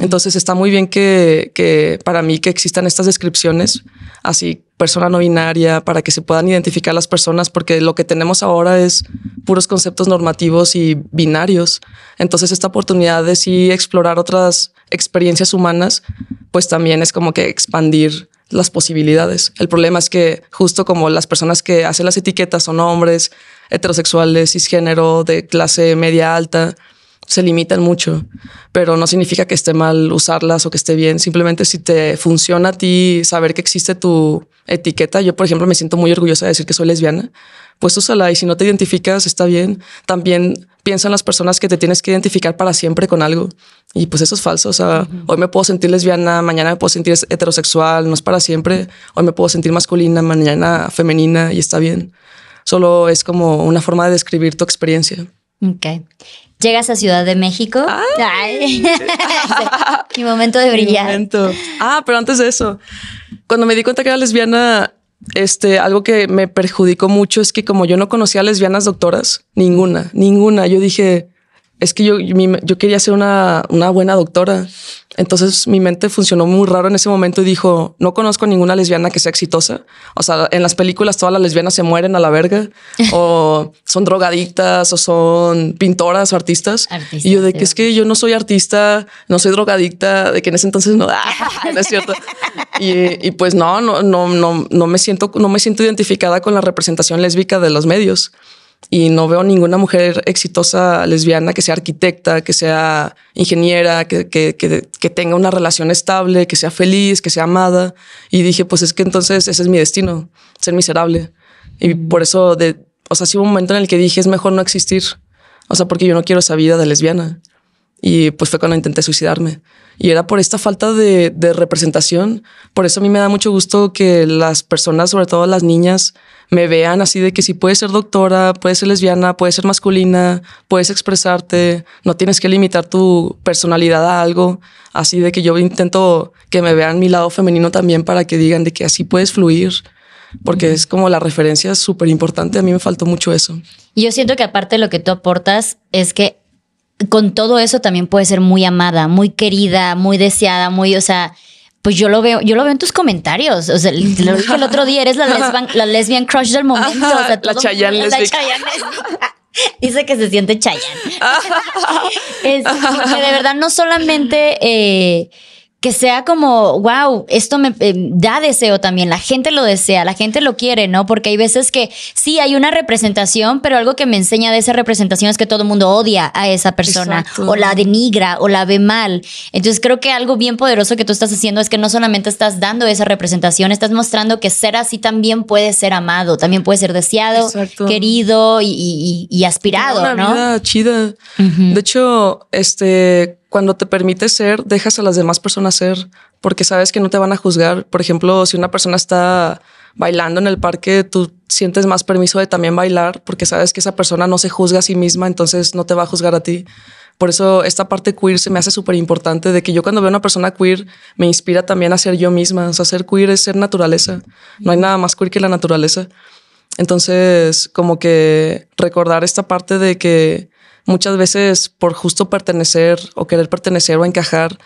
Speaker 2: Entonces está muy bien que, que, para mí que existan estas descripciones, así persona no binaria, para que se puedan identificar las personas, porque lo que tenemos ahora es puros conceptos normativos y binarios. Entonces esta oportunidad de sí explorar otras experiencias humanas, pues también es como que expandir las posibilidades. El problema es que justo como las personas que hacen las etiquetas son hombres, heterosexuales, cisgénero, de clase media alta, se limitan mucho, pero no significa que esté mal usarlas o que esté bien. Simplemente si te funciona a ti saber que existe tu etiqueta, yo por ejemplo me siento muy orgullosa de decir que soy lesbiana, pues úsala y si no te identificas está bien. También piensan las personas que te tienes que identificar para siempre con algo. Y pues eso es falso. O sea, hoy me puedo sentir lesbiana, mañana me puedo sentir heterosexual, no es para siempre. Hoy me puedo sentir masculina, mañana femenina y está bien. Solo es como una forma de describir tu experiencia.
Speaker 1: Ok. Llegas a Ciudad de México.
Speaker 2: Mi (laughs) momento de brillar. Ah, pero antes de eso, cuando me di cuenta que era lesbiana, este, algo que me perjudicó mucho es que como yo no conocía lesbianas doctoras, ninguna, ninguna, yo dije, es que yo, yo quería ser una, buena doctora. Entonces mi mente funcionó muy raro en ese momento y dijo, no conozco ninguna lesbiana que sea exitosa. O sea, en las películas todas las lesbianas se mueren a la verga (laughs) o son drogadictas o son pintoras o artistas. y yo de que es que yo no soy artista, no soy drogadicta, de que en ese entonces no, (laughs) ah, es cierto. Y, pues no, no, no, no, no me siento, no me siento identificada con la representación lésbica de los medios y no veo ninguna mujer exitosa lesbiana que sea arquitecta, que sea ingeniera, que, que, que, tenga una relación estable, que sea feliz, que sea amada. Y dije, pues es que entonces ese es mi destino, ser miserable. Y por eso, de, o sea, sí hubo un momento en el que dije, es mejor no existir. O sea, porque yo no quiero esa vida de lesbiana. Y pues fue cuando intenté suicidarme. Y era por esta falta de, representación. Por eso a mí me da mucho gusto que las personas, sobre todo las niñas, me vean así de que si puedes ser doctora, puedes ser lesbiana, puedes ser masculina, puedes expresarte, no tienes que limitar tu personalidad a algo. Así de que yo intento que me vean mi lado femenino también para que digan de que así puedes fluir porque es como la referencia súper importante. A mí me faltó mucho eso.
Speaker 1: Y yo siento que aparte de lo que tú aportas es que con todo eso también puede ser muy amada, muy querida, muy deseada, muy, o sea, pues yo lo veo, yo lo veo en tus comentarios. O sea, el otro día, eres la, lesbian crush del momento. o la Chayanne (laughs) Dice que se siente Chayanne. (laughs) (laughs) es, este, de verdad no solamente eh, que sea como, wow, esto me eh, da deseo también, la gente lo desea, la gente lo quiere, ¿no? Porque hay veces que sí hay una representación, pero algo que me enseña de esa representación es que todo el mundo odia a esa persona o la denigra o la ve mal. Entonces creo que algo bien poderoso que tú estás haciendo es que no solamente estás dando esa representación, estás mostrando que ser así también puede ser amado, también puede ser deseado, querido y, aspirado, una Vida
Speaker 2: chida. De hecho, este cuando te permites ser, dejas a las demás personas ser, porque sabes que no te van a juzgar. Por ejemplo, si una persona está bailando en el parque, tú sientes más permiso de también bailar, porque sabes que esa persona no se juzga a sí misma, entonces no te va a juzgar a ti. Por eso esta parte queer se me hace súper importante, de que yo cuando veo a una persona queer me inspira también a ser yo misma. O sea, ser queer es ser naturaleza. No hay nada más queer que la naturaleza. Entonces, como que recordar esta parte de que muchas veces por justo pertenecer o querer pertenecer o encajar,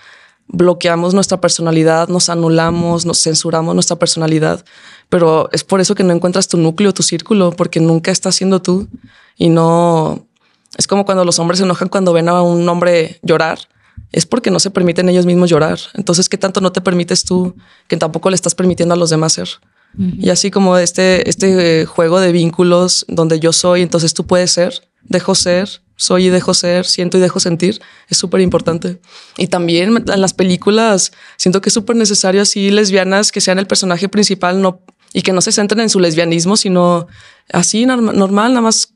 Speaker 2: bloqueamos nuestra personalidad, nos anulamos, nos censuramos nuestra personalidad, pero es por eso que no encuentras tu núcleo, tu círculo, porque nunca estás siendo tú y no... Es como cuando los hombres se enojan cuando ven a un hombre llorar, es porque no se permiten ellos mismos llorar. Entonces, ¿qué tanto no te permites tú que tampoco le estás permitiendo a los demás ser? Y así como este, este juego de vínculos donde yo soy, entonces tú puedes ser, dejo ser, soy y dejo ser, siento y dejo sentir, es súper importante. Y también en las películas siento que es súper necesario así lesbianas que sean el personaje principal no, y que no se centren en su lesbianismo, sino así normal, nada más.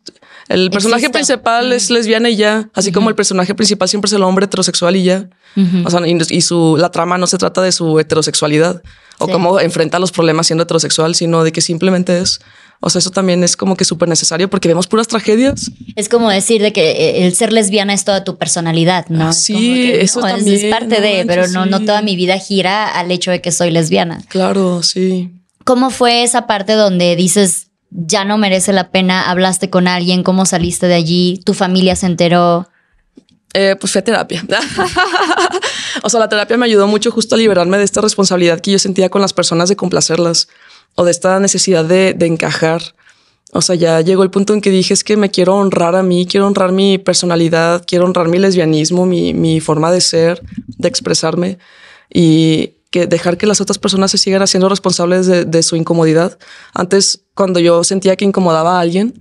Speaker 2: El personaje principal es lesbiana y ya, así como el personaje principal siempre es el hombre heterosexual y ya. y, su, la trama no se trata de su heterosexualidad o cómo enfrenta los problemas siendo heterosexual, sino de que simplemente es o sea, eso también es como que súper necesario porque vemos puras tragedias.
Speaker 1: Es como decir de que eh, el ser lesbiana es toda tu personalidad, ¿no? Ah, sí, eso también. Es parte de, pero no, no toda mi vida gira al hecho de que soy lesbiana. Claro, sí. ¿Cómo fue esa parte donde dices, ya no merece la pena, hablaste con alguien, cómo saliste de allí, tu familia se enteró? Eh, pues fui a terapia.
Speaker 2: (laughs) o sea, la terapia me ayudó mucho justo a liberarme de esta responsabilidad que yo sentía con las personas de complacerlas o de esta necesidad de, encajar. O sea, ya llegó el punto en que dije es que me quiero honrar a mí, quiero honrar mi personalidad, quiero honrar mi lesbianismo, mi, forma de ser, de expresarme y que dejar que las otras personas se sigan haciendo responsables de, de, su incomodidad. Antes, cuando yo sentía que incomodaba a alguien,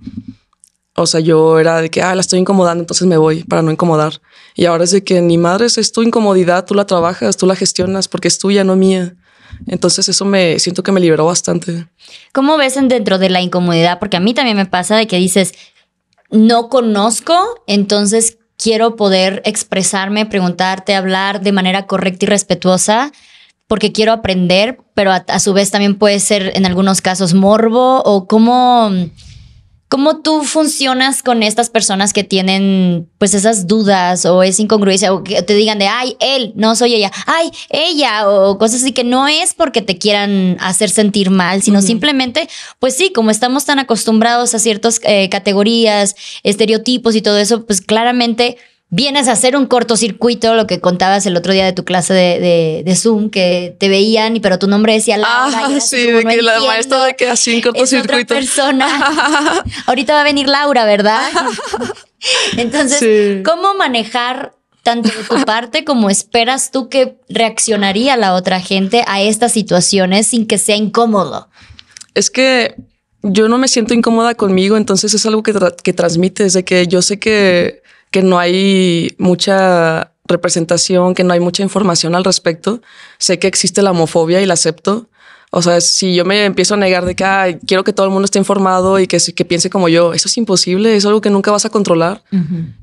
Speaker 2: o sea, yo era de que, ah, la estoy incomodando, entonces me voy para no incomodar. Y ahora es de que ni madre es tu incomodidad, tú la trabajas, tú la gestionas porque es tuya, no mía. Entonces eso me siento que me liberó bastante. ¿Cómo
Speaker 1: ves dentro de la incomodidad? Porque a mí también me pasa de que dices, no conozco, entonces quiero poder expresarme, preguntarte, hablar de manera correcta y respetuosa porque quiero aprender, pero a, su vez también puede ser en algunos casos morbo o cómo ¿Cómo tú funcionas con estas personas que tienen pues esas dudas o es incongruencia o que te digan de, ay, él, no soy ella, ay, ella o cosas así que no es porque te quieran hacer sentir mal, sino simplemente, pues sí, como estamos tan acostumbrados a ciertas eh, categorías, estereotipos y todo eso, pues claramente vienes a hacer un cortocircuito, lo que contabas el otro día de tu clase de, Zoom, que te veían, y pero tu nombre decía Laura. Ah,
Speaker 2: sí, la maestra de que así en
Speaker 1: cortocircuito. otra persona. (laughs) Ahorita va a venir Laura, ¿verdad? (laughs) Entonces, ¿cómo manejar tanto de tu parte como esperas tú que reaccionaría la otra gente a estas situaciones sin que sea incómodo?
Speaker 2: Es que yo no me siento incómoda conmigo, entonces es algo que, que transmites, de que yo sé que que no hay mucha representación, que no hay mucha información al respecto. Sé que existe la homofobia y la acepto. O sea, si yo me empiezo a negar de que quiero que todo el mundo esté informado y que, piense como yo, eso es imposible, es algo que nunca vas a controlar.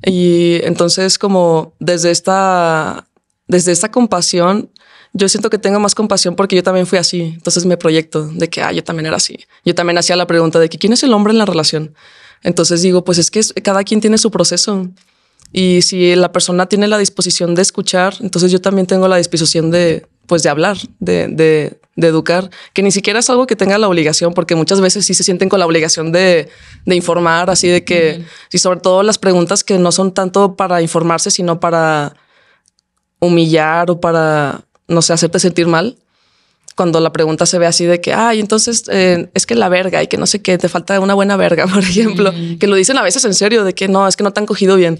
Speaker 2: Y entonces como desde esta, desde esta compasión, yo siento que tengo más compasión porque yo también fui así. Entonces me proyecto de que ah, yo también era así. Yo también hacía la pregunta de que quién es el hombre en la relación. Entonces digo, pues es que cada quien tiene su proceso. Y si la persona tiene la disposición de escuchar, entonces yo también tengo la disposición de, pues, de hablar, de, de, educar, que ni siquiera es algo que tenga la obligación, porque muchas veces sí se sienten con la obligación de, de informar, así de que, y sobre todo las preguntas que no son tanto para informarse, sino para humillar o para, no sé, hacerte sentir mal. Cuando la pregunta se ve así de que, ay, entonces eh, es que la verga y que no sé qué, te falta una buena verga, (laughs) por ejemplo, que lo dicen a veces en serio, de que no, es que no te han cogido bien.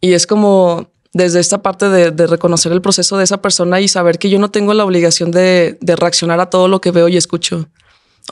Speaker 2: Y es como desde esta parte de, reconocer el proceso de esa persona y saber que yo no tengo la obligación de, reaccionar a todo lo que veo y escucho.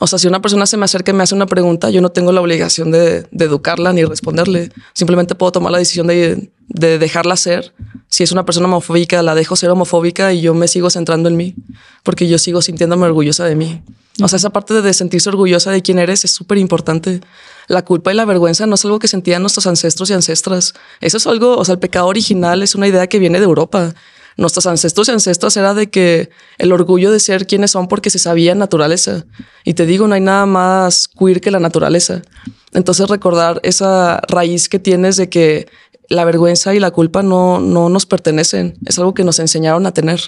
Speaker 2: O sea, si una persona se me acerca y me hace una pregunta, yo no tengo la obligación de, educarla ni responderle. Simplemente puedo tomar la decisión de, dejarla ser. Si es una persona homofóbica, la dejo ser homofóbica y yo me sigo centrando en mí, porque yo sigo sintiéndome orgullosa de mí. O sea, esa parte de sentirse orgullosa de quién eres es súper importante la culpa y la vergüenza no es algo que sentían nuestros ancestros y ancestras. Eso es algo, o sea, el pecado original es una idea que viene de Europa. Nuestros ancestros y ancestras era de que el orgullo de ser quienes son porque se sabía naturaleza. Y te digo, no hay nada más queer que la naturaleza. Entonces recordar esa raíz que tienes de que la vergüenza y la culpa no, no nos pertenecen, es algo que nos enseñaron a tener.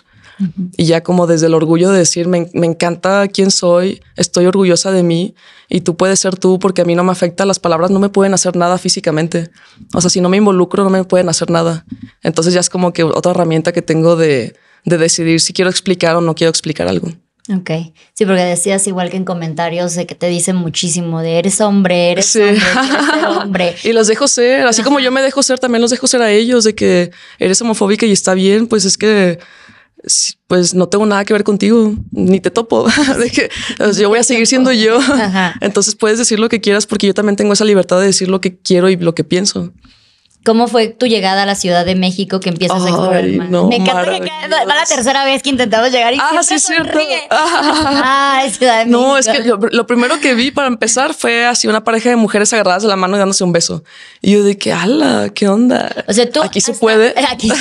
Speaker 2: Y ya como desde el orgullo de decir, me, me, encanta quién soy, estoy orgullosa de mí, y tú puedes ser tú porque a mí no me afecta, las palabras no me pueden hacer nada físicamente. O sea, si no me involucro, no me pueden hacer nada. Entonces ya es como que otra herramienta que tengo de, decidir si quiero explicar o no quiero explicar algo.
Speaker 1: Ok, sí, porque decías igual que en comentarios de que te dicen muchísimo de eres hombre, eres hombre, (laughs) eres este
Speaker 2: hombre. y los dejo ser, así como yo me dejo ser, también los dejo ser a ellos de que eres homofóbica y está bien, pues es que pues no tengo nada que ver contigo, ni te topo, (laughs) yo voy a seguir siendo yo. Entonces puedes decir lo que quieras porque yo también tengo esa libertad de decir lo que quiero y lo que pienso.
Speaker 1: ¿Cómo fue tu llegada a la Ciudad de México que empiezas a explorar me encanta que va la tercera vez que intentamos llegar y Ah, sí, cierto. (laughs) Ah.
Speaker 2: No, es que lo primero que vi para empezar fue así una pareja de mujeres agarradas de la mano y dándose un beso. Y yo de que, ala, ¿qué onda? O sea, tú... Aquí se puede. (laughs) Aquí,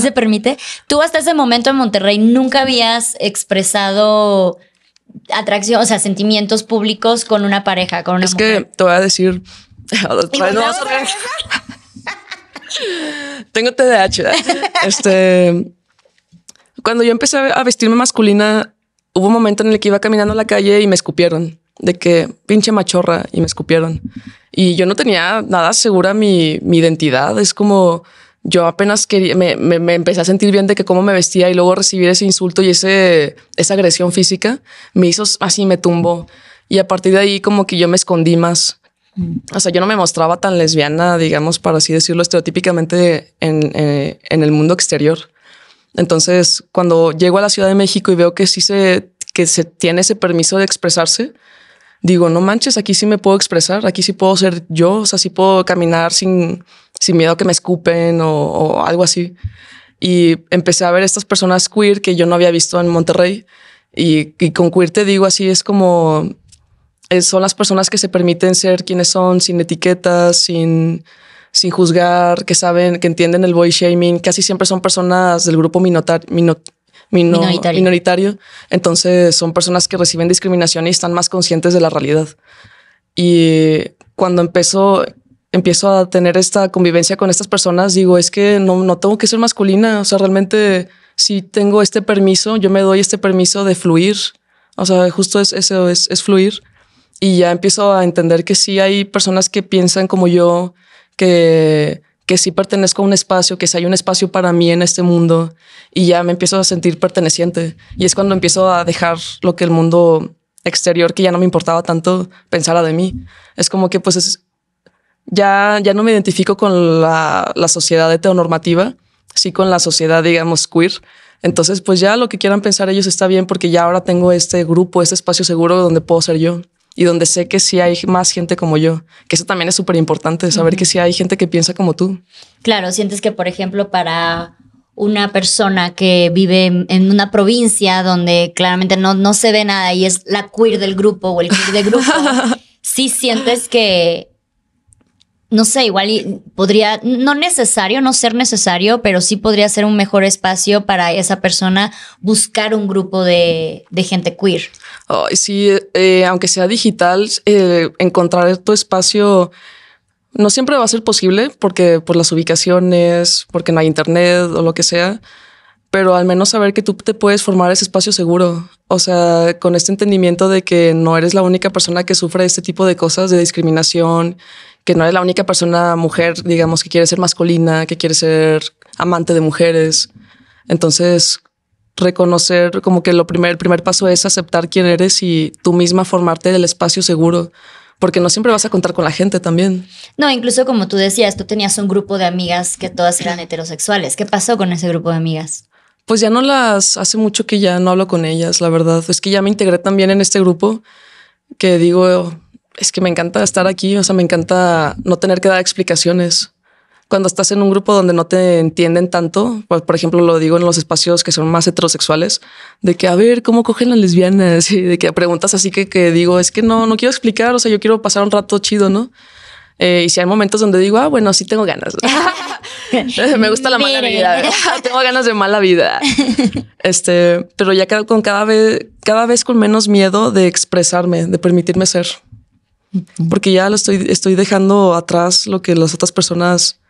Speaker 2: se permite. Tú hasta ese momento en Monterrey nunca
Speaker 1: habías expresado atracción, o sea, sentimientos públicos con una
Speaker 2: pareja, con una Es que te voy a decir... (laughs) Tengo TDAH. (laughs) Este, cuando yo empecé a vestirme masculina, hubo un momento en el que iba caminando a la calle y me escupieron de que pinche machorra y me escupieron. Y yo no tenía nada segura mi, identidad. Es como yo apenas quería, me, empecé a sentir bien de que cómo me vestía y luego recibir ese insulto y ese, esa agresión física me hizo así, me tumbó. Y a partir de ahí como que yo me escondí más o sea, yo no me mostraba tan lesbiana, digamos, para así decirlo, estereotípicamente eh, en, el mundo exterior. Entonces, cuando llego a la Ciudad de México y veo que sí se, que se tiene ese permiso de expresarse, digo, no manches, aquí sí me puedo expresar, aquí sí puedo ser yo, o sea, sí puedo caminar sin, miedo a que me escupen o, algo así. Y empecé a ver estas personas queer que yo no había visto en Monterrey. y con queer te digo así, es como eh, son las personas que se permiten ser quienes son, sin etiquetas, sin, sin juzgar, que saben, que entienden el boy shaming. Casi siempre son personas del grupo minoritario. minoritario. Entonces son personas que reciben discriminación y están más conscientes de la realidad. Y cuando empiezo a tener esta convivencia con estas personas, digo, es que no, no tengo que ser masculina, o sea, realmente si tengo este permiso, yo me doy este permiso de fluir, o sea, justo es, eso es, es fluir y ya empiezo a entender que sí hay personas que piensan como yo, que, que sí pertenezco a un espacio, que sí hay un espacio para mí en este mundo y ya me empiezo a sentir perteneciente. Y es cuando empiezo a dejar lo que el mundo exterior, que ya no me importaba tanto, pensara de mí. Es como que pues ya, ya no me identifico con la, la sociedad heteronormativa, sí con la sociedad, digamos, queer. Entonces, pues ya lo que quieran pensar ellos está bien porque ya ahora tengo este grupo, este espacio seguro donde puedo ser yo y donde sé que sí hay más gente como yo, que eso también es súper importante, saber que sí hay gente que piensa como tú.
Speaker 1: Claro, sientes que, por ejemplo, para una persona que vive en una provincia donde claramente no, no se ve nada y es la queer del grupo o el queer del grupo, (laughs) sí sientes que no sé, igual podría, no necesario, no ser necesario, pero sí podría ser un mejor espacio para esa persona buscar
Speaker 2: un grupo de, gente queer. sí, eh, aunque sea digital, eh, encontrar tu espacio no siempre va a ser posible porque por las ubicaciones, porque no hay internet o lo que sea, pero al menos saber que tú te puedes formar ese espacio seguro. O sea, con este entendimiento de que no eres la única persona que sufre este tipo de cosas, de discriminación que no es la única persona mujer, digamos, que quiere ser masculina, que quiere ser amante de mujeres. Entonces, reconocer como que lo primer, el primer paso es aceptar quién eres y tú misma formarte del espacio seguro. Porque no siempre vas a contar con la gente también.
Speaker 1: No, incluso como tú decías, tú tenías un grupo de amigas que todas eran heterosexuales. ¿Qué pasó con ese grupo de amigas?
Speaker 2: Pues ya no las, hace mucho que ya no hablo con ellas, la verdad. Es que ya me integré también en este grupo que digo, es que me encanta estar aquí, o sea, me encanta no tener que dar explicaciones. Cuando estás en un grupo donde no te entienden tanto, pues, por ejemplo, lo digo en los espacios que son más heterosexuales, de que a ver cómo cogen las lesbianas (laughs) y de que preguntas así que, que digo, es que no, no quiero explicar, o sea, yo quiero pasar un rato chido, ¿no? Eh, y si hay momentos donde digo, ah, bueno, sí tengo ganas. (laughs) me gusta la mala vida. ¿eh? (laughs) tengo ganas de mala vida. Este, pero ya con cada vez, cada vez con menos miedo de expresarme, de permitirme ser. Porque ya lo estoy, estoy dejando atrás lo que las otras personas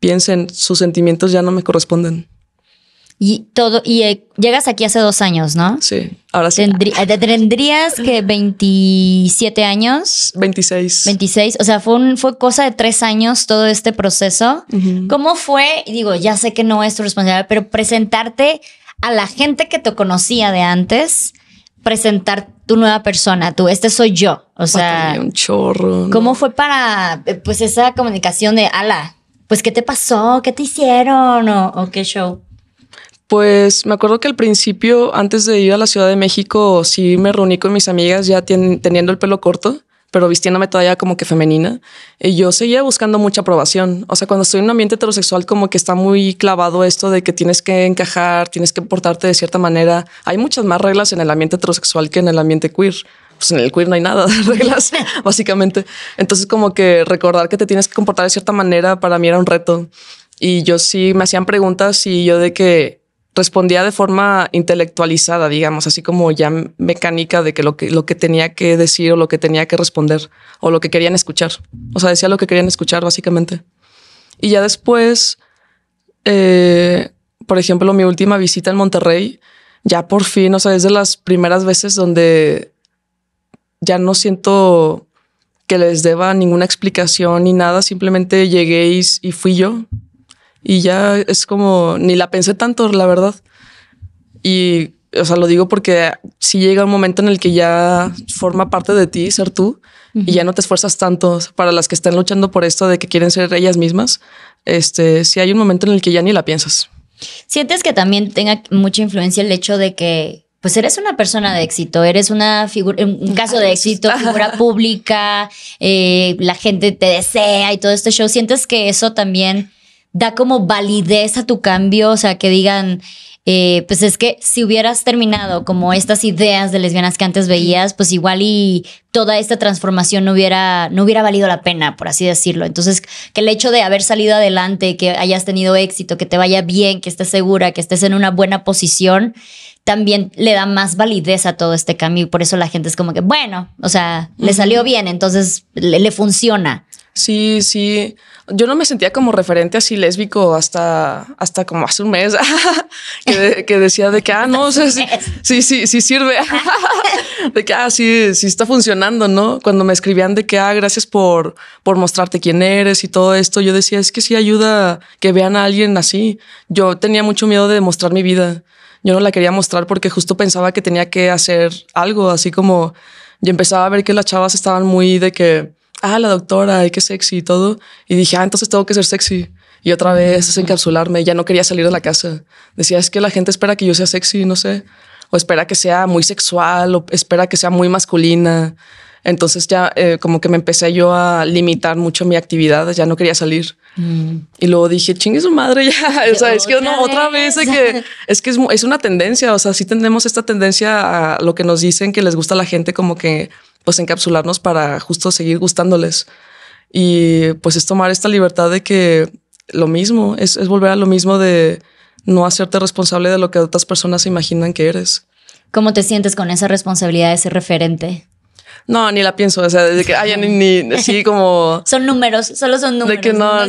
Speaker 2: piensen, sus sentimientos ya no me corresponden.
Speaker 1: Y todo, y eh, llegas aquí hace dos años, ¿no? Sí, ahora sí. Eh, ¿Tendrías que 27 años? 26. 26, o sea, fue, fue cosa de tres años todo este proceso. ¿Cómo fue? Digo, ya sé que no es tu responsabilidad, pero presentarte a la gente que te conocía de antes, presentarte tu nueva persona, tú, este soy yo. O ah, sea,
Speaker 2: un chorro.
Speaker 1: ¿Cómo fue para eh, pues esa comunicación de ala? Pues qué te pasó, qué te hicieron o, qué show?
Speaker 2: Pues me acuerdo que al principio, antes de ir a la Ciudad de México, sí me reuní con mis amigas ya teniendo el pelo corto pero vistiéndome todavía como que femenina, eh, yo seguía buscando mucha aprobación. O sea, cuando estoy en un ambiente heterosexual, como que está muy clavado esto de que tienes que encajar, tienes que portarte de cierta manera. Hay muchas más reglas en el ambiente heterosexual que en el ambiente queer pues en el queer no hay nada de (laughs) reglas, (laughs) básicamente. Entonces, como que recordar que te tienes que comportar de cierta manera para mí era un reto. Y yo sí me hacían preguntas y yo de que respondía de forma intelectualizada, digamos, así como ya mecánica de que lo, que tenía que decir o lo que tenía que responder o lo que querían escuchar. O sea, decía lo que querían escuchar básicamente. Y ya después, eh, por ejemplo, mi última visita en Monterrey, ya por fin, o sea, es de las primeras veces donde ya no siento que les deba ninguna explicación ni nada, simplemente lleguéis y fui yo y ya es como, ni la pensé tanto, la verdad. Y, o sea, lo digo porque si llega un momento en el que ya forma parte de ti ser tú y ya no te esfuerzas tanto para las que están luchando por esto de que quieren ser ellas mismas, este, si hay un momento en el que ya ni la piensas.
Speaker 1: ¿Sientes que también tenga mucha influencia el hecho de que pues eres una persona de éxito, eres una figura, un caso de éxito, (laughs) figura pública, eh, la gente te desea y todo este show. ¿Sientes que eso también da como validez a tu cambio, o sea, que digan, eh, pues es que si hubieras terminado como estas ideas de lesbianas que antes veías, pues igual y toda esta transformación no hubiera, no hubiera valido la pena, por así decirlo. Entonces, que el hecho de haber salido adelante, que hayas tenido éxito, que te vaya bien, que estés segura, que estés en una buena posición, también le da más validez a todo este cambio y por eso la gente es como que, bueno, o sea, le salió bien,
Speaker 2: entonces le funciona. Sí, sí. Yo no me sentía como referente así lésbico hasta, hasta como hace un mes, (laughs) que, decía de que, ah, no, sí, sí, sí, sirve, (laughs) de que, ah, sí, sí está funcionando, ¿no? Cuando me escribían de que, ah, gracias por, por mostrarte quién eres y todo esto, yo decía, es que sí ayuda que vean a alguien así. Yo tenía mucho miedo de mostrar mi vida. Yo no la quería mostrar porque justo pensaba que tenía que hacer algo, así como yo empezaba a ver que las chavas estaban muy de que ah, la doctora, hay qué sexy y todo. Y dije, ah, entonces tengo que ser sexy. Y otra vez es encapsularme, ya no quería salir de la casa. Decía, es que la gente espera que yo sea sexy, no sé, o espera que sea muy sexual, o espera que sea muy masculina. Entonces ya eh, como que me empecé yo a limitar mucho mi actividad, ya no quería salir. Mm. Y luego dije, chingue su madre ya, (laughs) o sea, es que no, otra vez, es que, es, que es, es, una tendencia, o sea, sí tenemos esta tendencia a lo que nos dicen que les gusta a la gente como que pues encapsularnos para justo seguir gustándoles. Y pues es tomar esta libertad de que lo mismo, es, volver a lo mismo de no hacerte responsable de lo que otras personas imaginan que eres.
Speaker 1: ¿Cómo te sientes con esa responsabilidad de ser referente?
Speaker 2: No, ni la pienso. O sea, de que, ay, ni, ni (laughs) como. son números, solo son números. que no,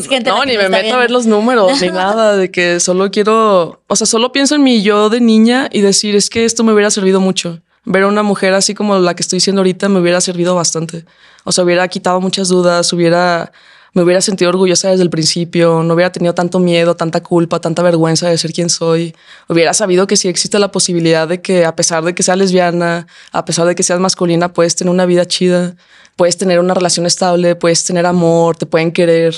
Speaker 2: ni me meto a ver los números, ni (laughs) nada, de que solo quiero. O sea, solo pienso en mi yo de niña y decir, es que esto me hubiera servido mucho ver a una mujer así como la que estoy diciendo ahorita me hubiera servido bastante. O sea, hubiera quitado muchas dudas, hubiera, me hubiera sentido orgullosa desde el principio, no hubiera tenido tanto miedo, tanta culpa, tanta vergüenza de ser quien soy. Hubiera sabido que sí existe la posibilidad de que a pesar de que seas lesbiana, a pesar de que seas masculina, puedes tener una vida chida, puedes tener una relación estable, puedes tener amor, te pueden querer.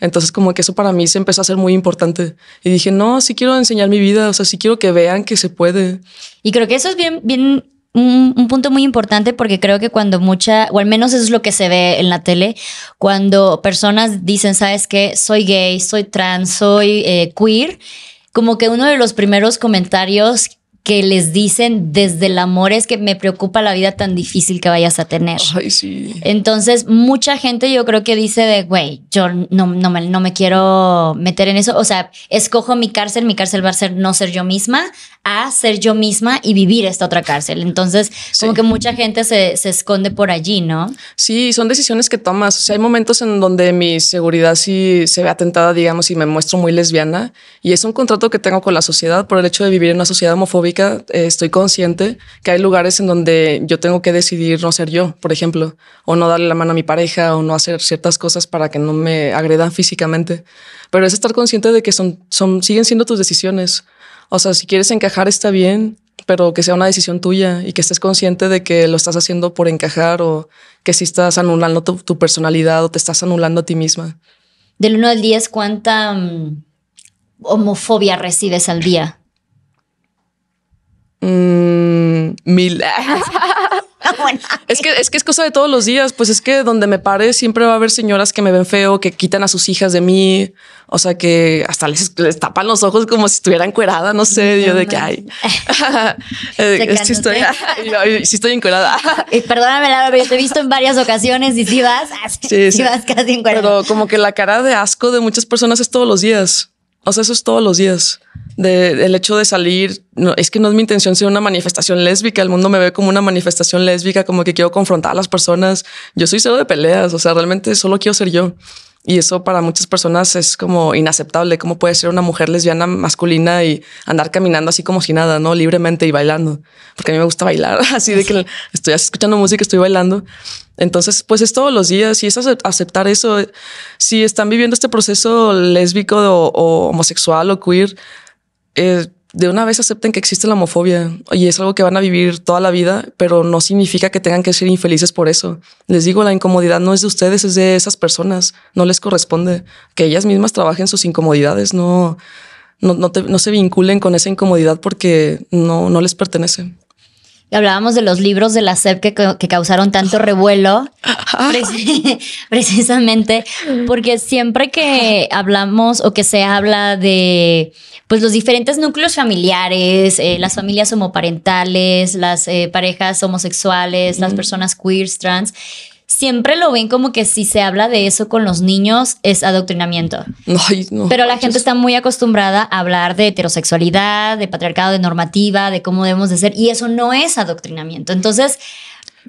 Speaker 2: Entonces como que eso para mí se empezó a ser muy importante. Y dije, no, sí quiero enseñar mi vida, o sea, sí quiero que vean que se puede. Y
Speaker 1: creo que eso es bien, bien un, punto muy importante porque creo que cuando mucha, o al menos eso es lo que se ve en la tele, cuando personas dicen, sabes que soy gay, soy trans, soy eh, queer, como que uno de los primeros comentarios que les dicen desde el amor es que me preocupa la vida tan difícil que vayas a tener. Ay, sí. Entonces, mucha gente yo creo que dice de, güey, yo no, me, quiero meter en eso. O sea, escojo mi cárcel, mi cárcel va a ser no ser yo misma, a ser yo misma y vivir esta otra cárcel. Entonces, como que mucha gente se, se esconde por allí, ¿no?
Speaker 2: Sí, son decisiones que tomas. O sea, hay momentos en donde mi seguridad sí se ve atentada, digamos, y me muestro muy lesbiana. Y es un contrato que tengo con la sociedad por el hecho de vivir en una sociedad homofóbica eh, estoy consciente que hay lugares en donde yo tengo que decidir no ser yo, por ejemplo, o no darle la mano a mi pareja o no hacer ciertas cosas para que no me agredan físicamente. Pero es estar consciente de que son, son, siguen siendo tus decisiones. O sea, si quieres encajar está bien, pero que sea una decisión tuya y que estés consciente de que lo estás haciendo por encajar o que si estás anulando tu, personalidad o te estás anulando a ti misma.
Speaker 1: Del 1 al 10, ¿cuánta mm, homofobia recibes al día?
Speaker 2: Mm, mil. (laughs) es que, es que es cosa de todos los días, pues es que donde me pare siempre va a haber señoras que me ven feo, que quitan a sus hijas de mí, o sea que hasta les, les tapan los ojos como si estuvieran cuerada, no sé, yo de que ay, si (laughs) eh, estoy, sí estoy encuerada.
Speaker 1: Eh, perdóname, Laura, pero yo te he visto en varias ocasiones
Speaker 2: y si vas, ah, vas casi encuerada. Pero como que la cara de asco de muchas personas es todos los días, o sea, eso es todos los días. De, el hecho de salir no, es que no es mi intención ser una manifestación lésbica. El mundo me ve como una manifestación lésbica, como que quiero confrontar a las personas. Yo soy cero de peleas, o sea, realmente solo quiero ser yo. Y eso para muchas personas es como inaceptable. ¿Cómo puede ser una mujer lesbiana masculina y andar caminando así como si nada, no libremente y bailando? Porque a mí me gusta bailar, (laughs) así de que estoy escuchando música, estoy bailando. Entonces, pues es todos los días y es aceptar eso. Si están viviendo este proceso lésbico o, homosexual o queer, eh, de una vez acepten que existe la homofobia y es algo que van a vivir toda la vida, pero no significa que tengan que ser infelices por eso. Les digo, la incomodidad no es de ustedes, es de esas personas, no les corresponde. Que ellas mismas trabajen sus incomodidades, no, se vinculen con esa incomodidad porque no, no les pertenece
Speaker 1: hablábamos de los libros de la SEP que, causaron tanto revuelo, (laughs) (laughs) precisamente porque siempre que hablamos o que se habla de pues los diferentes núcleos familiares, eh, las familias homoparentales, las eh, parejas homosexuales, las personas queer, trans, siempre lo ven como que si se habla de eso con los niños es adoctrinamiento. Pero la gente está muy acostumbrada a hablar de heterosexualidad, de patriarcado, de normativa, de cómo debemos de ser, y eso no es adoctrinamiento. Entonces,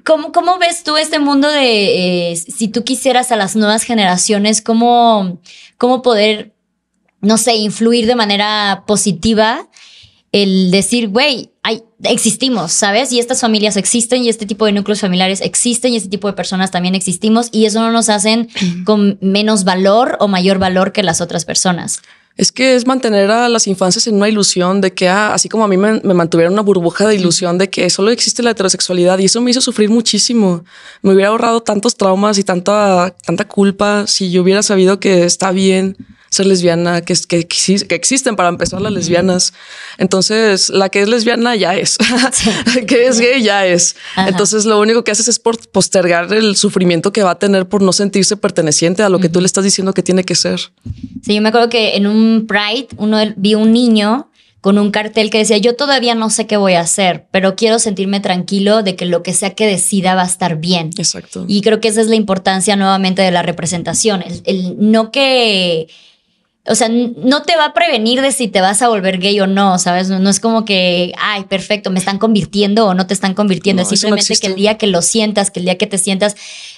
Speaker 1: ¿cómo, ves tú este mundo de, eh, si tú quisieras a las nuevas generaciones, cómo, cómo poder, no sé, influir de manera positiva? el decir, güey, existimos, ¿sabes? Y estas familias existen y este tipo de núcleos familiares existen y este tipo de personas también existimos y eso no nos hacen (clears throat) con menos valor o mayor valor que las otras personas.
Speaker 2: Es que es mantener a las infancias en una ilusión de que, ah, así como a mí me, me, mantuvieron una burbuja de ilusión de que solo existe la heterosexualidad y eso me hizo sufrir muchísimo. Me hubiera ahorrado tantos traumas y tanta, tanta culpa si yo hubiera sabido que está bien ser lesbiana, que, que existen para empezar las lesbianas. Entonces, la que es lesbiana ya es, (laughs) que es gay ya es. Entonces, lo único que haces es postergar el sufrimiento que va a tener por no sentirse perteneciente a lo que tú le estás diciendo que tiene que ser.
Speaker 1: Sí, yo me acuerdo que en un Pride uno vi un niño con un cartel que decía, yo todavía no sé qué voy a hacer, pero quiero sentirme tranquilo de que lo que sea que decida va a estar bien. Exacto. Y creo que esa es la importancia nuevamente de la representación, el no que o sea, no te va a prevenir de si te vas a volver gay o no, ¿sabes? No, es como que, ay, perfecto, me están convirtiendo o no te están convirtiendo. es simplemente que el día que lo sientas, que el día que te sientas,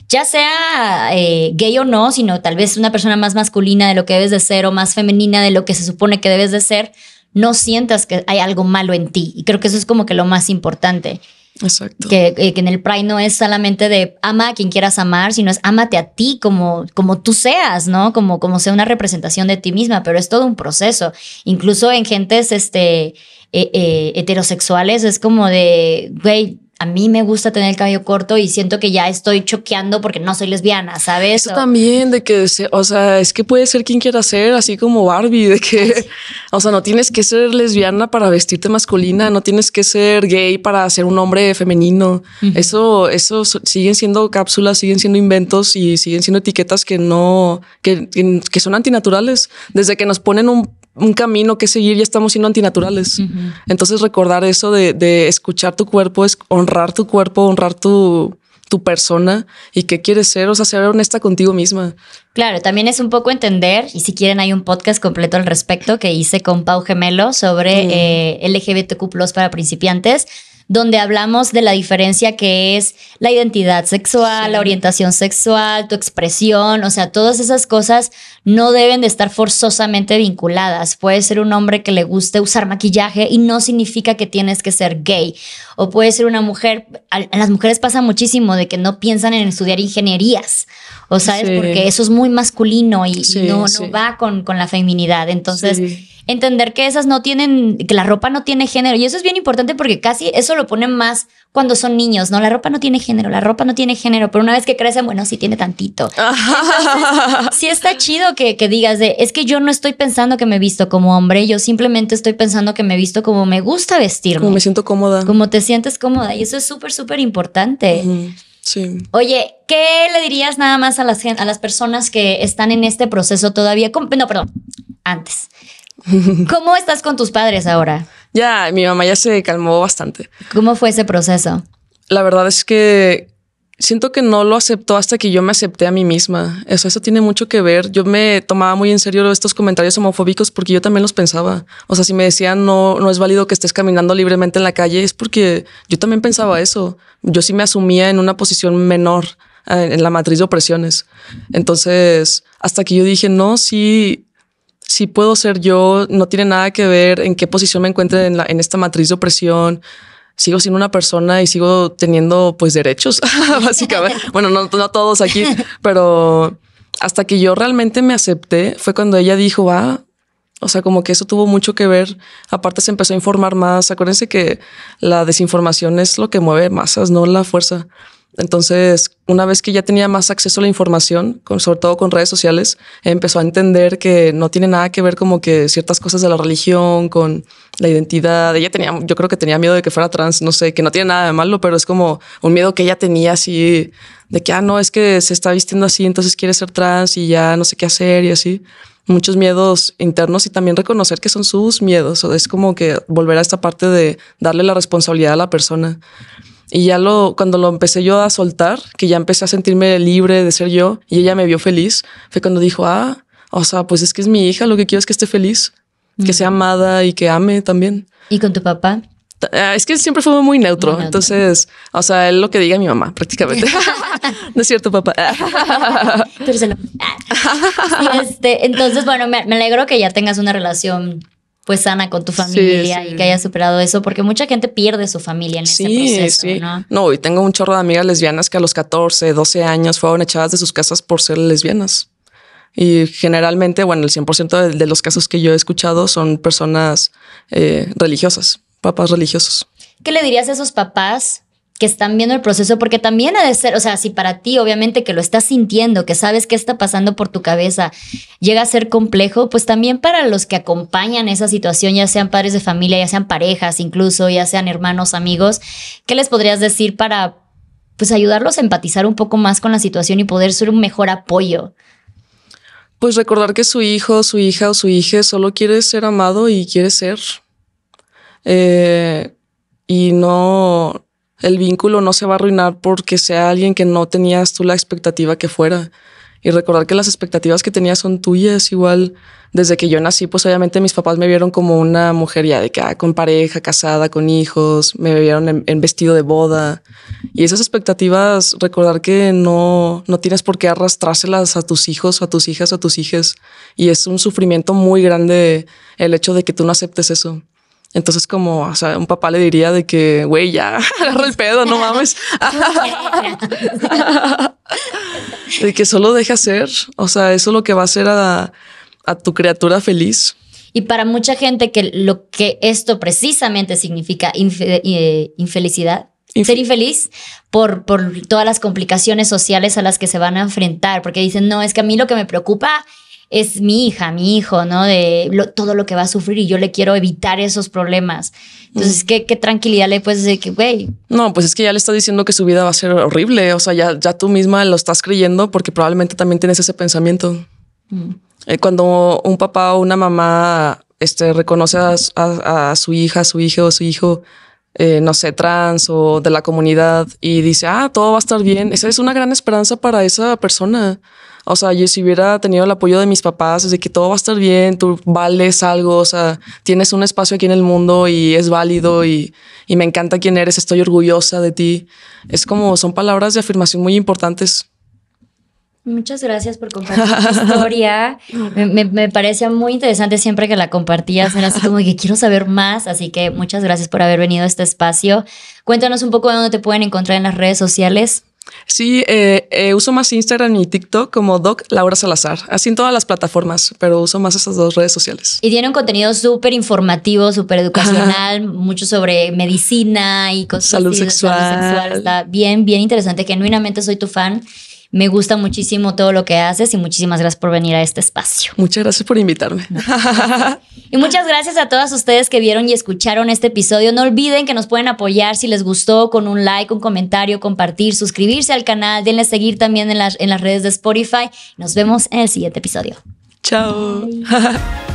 Speaker 1: ya sea eh, gay o no, sino tal vez una persona más masculina de lo que debes de ser o más femenina de lo que se supone que debes de ser, no sientas que hay algo malo en ti. Y creo que eso es como que lo más importante. Exacto. Eh, que, en el Pride no es solamente de ama a quien quieras amar, sino es amate a ti como, como tú seas, ¿no? Como, como sea una representación de ti misma, pero es todo un proceso. Incluso en gentes este, eh, eh, heterosexuales es como de, güey, a mí me gusta tener el cabello corto y siento que ya estoy choqueando porque no soy
Speaker 2: lesbiana, ¿sabes? Eso también, de que, o sea, es que puede ser quien quiera ser, así como Barbie, de que, (laughs) o sea, no tienes que ser lesbiana para vestirte masculina, no tienes que ser gay para ser un hombre femenino. Eso, eso siguen siendo cápsulas, siguen siendo inventos y siguen siendo etiquetas que no, que son antinaturales. Desde que nos ponen un un camino que seguir, ya estamos siendo antinaturales. Entonces recordar eso de, escuchar tu cuerpo, es honrar tu cuerpo, honrar tu, tu persona y qué quieres ser, o sea, ser honesta contigo misma.
Speaker 1: Claro, también es un poco entender, y si quieren hay un podcast completo al respecto que hice con Pau Gemelo sobre lgbt mm. eh, para principiantes, donde hablamos de la diferencia que es la identidad sexual, la orientación sexual, tu expresión, o sea, todas esas cosas no deben de estar forzosamente vinculadas. Puede ser un hombre que le guste usar maquillaje y no significa que tienes que ser gay. O puede ser una mujer, a las mujeres pasa muchísimo de que no piensan en estudiar ingenierías, o sabes, porque eso es muy masculino y no, va con, con, la feminidad. Entonces entender que esas no tienen, que la ropa no tiene género. Y eso es bien importante porque casi eso lo ponen más cuando son niños, ¿no? La ropa no tiene género, la ropa no tiene género, pero una vez que crecen, bueno, sí tiene tantito. (laughs) sí está chido que, digas de, es que yo no estoy pensando que me visto como hombre, yo simplemente estoy pensando que me he visto como me gusta vestirme. Como me siento cómoda. Como te sientes cómoda. Y eso es súper, súper importante. Sí. Oye, ¿qué le dirías nada más a las, a las personas que están en este proceso todavía? No, perdón, antes. (laughs) ¿Cómo estás con tus padres ahora?
Speaker 2: Ya, mi mamá ya se calmó bastante. ¿Cómo
Speaker 1: fue ese proceso?
Speaker 2: La verdad es que siento que no lo aceptó hasta que yo me acepté a mí misma. Eso, eso tiene mucho que ver. Yo me tomaba muy en serio estos comentarios homofóbicos porque yo también los pensaba. O sea, si me decían no, no es válido que estés caminando libremente en la calle, es porque yo también pensaba eso. Yo sí me asumía en una posición menor eh, en la matriz de opresiones. Entonces, hasta que yo dije, no, sí, si puedo ser yo, no tiene nada que ver en qué posición me encuentre en, esta matriz de opresión. Sigo siendo una persona y sigo teniendo pues derechos, (laughs) básicamente. bueno, no, todos aquí, (laughs) pero hasta que yo realmente me acepté fue cuando ella dijo, ah, o sea, como que eso tuvo mucho que ver. Aparte se empezó a informar más. Acuérdense que la desinformación es lo que mueve masas, no la fuerza. Entonces, una vez que ya tenía más acceso a la información, con, sobre todo con redes sociales, empezó a entender que no tiene nada que ver como que ciertas cosas de la religión, con la identidad. Ella tenía, yo creo que tenía miedo de que fuera trans, no sé, que no tiene nada de malo, pero es como un miedo que ella tenía así de que, ah, no, es que se está vistiendo así, entonces quiere ser trans y ya no sé qué hacer y así. Muchos miedos internos y también reconocer que son sus miedos. Es como que volver a esta parte de darle la responsabilidad a la persona. Y ya lo, cuando lo empecé yo a soltar, que ya empecé a sentirme libre de ser yo y ella me vio feliz, fue cuando dijo, ah, o sea, pues es que es mi hija, lo que quiero es que esté feliz, que sea amada y que ame también. ¿Y con tu papá? Eh, es que siempre fue muy neutro, entonces, o sea, él lo que diga mi mamá, prácticamente. (laughs) no es cierto, papá.
Speaker 1: (laughs) Este, entonces, bueno, me alegro que ya tengas una relación pues sana con tu familia y que hayas superado eso, porque mucha gente pierde su familia
Speaker 2: en sí, ese proceso, sí. ¿no? No, y tengo un chorro de amigas lesbianas que a los 14, 12 años fueron echadas de sus casas por ser lesbianas. Y generalmente, bueno, el 100% de, de, los casos que yo he escuchado son personas eh, religiosas, papás religiosos.
Speaker 1: ¿Qué le dirías a esos papás que están viendo el proceso, porque también ha de ser, o sea, si para ti obviamente que lo estás sintiendo, que sabes qué está pasando por tu cabeza, llega a ser complejo, pues también para los que acompañan esa situación, ya sean padres de familia, ya sean parejas incluso, ya sean hermanos, amigos, ¿qué les podrías decir para, pues, ayudarlos a empatizar un poco más con la situación y poder ser un mejor apoyo?
Speaker 2: Pues recordar que su hijo, su hija o su hija solo quiere ser amado y quiere ser. Eh, y no, el vínculo no se va a arruinar porque sea alguien que no tenías tú la expectativa que fuera. Y recordar que las expectativas que tenías son tuyas, igual desde que yo nací, pues obviamente mis papás me vieron como una mujer ya de que, ah, con pareja, casada, con hijos, me vieron en, vestido de boda. Y esas expectativas, recordar que no, no tienes por qué arrastrárselas a tus hijos, a tus hijas, a tus hijas. Y es un sufrimiento muy grande el hecho de que tú no aceptes eso. Entonces, como, o sea, un papá le diría de que, güey, ya, (laughs) agarra el pedo, no mames. (laughs) de que solo deja ser. O sea, eso es lo que va a hacer a, tu criatura feliz.
Speaker 1: Y para mucha gente que lo que esto precisamente significa eh, infelicidad, ser infeliz por, por todas las complicaciones sociales a las que se van a enfrentar, porque dicen, no, es que a mí lo que me preocupa es mi hija, mi hijo, ¿no? De todo lo que va a sufrir y yo le quiero evitar esos problemas. Entonces, mm. ¿qué, tranquilidad le puedes decir que,
Speaker 2: güey. No, pues es que ya le está diciendo que su vida va a ser horrible. O sea, ya, tú misma lo estás creyendo porque probablemente también tienes ese pensamiento. Mm. Eh, cuando un papá o una mamá este, reconoce a, su hija, su hijo o su hijo, eh, no sé, trans o de la comunidad y dice, ah, todo va a estar bien. Esa es una gran esperanza para esa persona. O sea, yo si hubiera tenido el apoyo de mis papás, de que todo va a estar bien, tú vales algo, o sea, tienes un espacio aquí en el mundo y es válido y, me encanta quién eres, estoy orgullosa de ti. Es como, son palabras de afirmación muy importantes.
Speaker 1: Muchas gracias por compartir tu (laughs) historia. Me, me, parecía muy interesante siempre que la compartías. Era así como que quiero saber más. Así que muchas gracias por haber venido a este espacio.
Speaker 2: Cuéntanos un poco de dónde te pueden encontrar en las redes sociales. Sí, eh, eh, uso más Instagram y TikTok como Doc Laura Salazar. Así en todas las plataformas, pero uso más esas dos redes sociales.
Speaker 1: Y tiene un contenido súper informativo, súper educacional, mucho sobre medicina y cosas. Salud sexual. Salud sexual. Está bien, bien interesante. Genuinamente soy tu fan. Me gusta muchísimo todo lo que haces y muchísimas gracias por venir a este espacio. Muchas gracias por invitarme. (laughs) y muchas gracias a todas ustedes que vieron y escucharon este episodio. No olviden que nos pueden apoyar si les gustó con un like, un comentario, compartir, suscribirse al canal, denle seguir también en las, en las redes de Spotify. Nos vemos en el siguiente episodio.
Speaker 2: Chao.
Speaker 1: (laughs)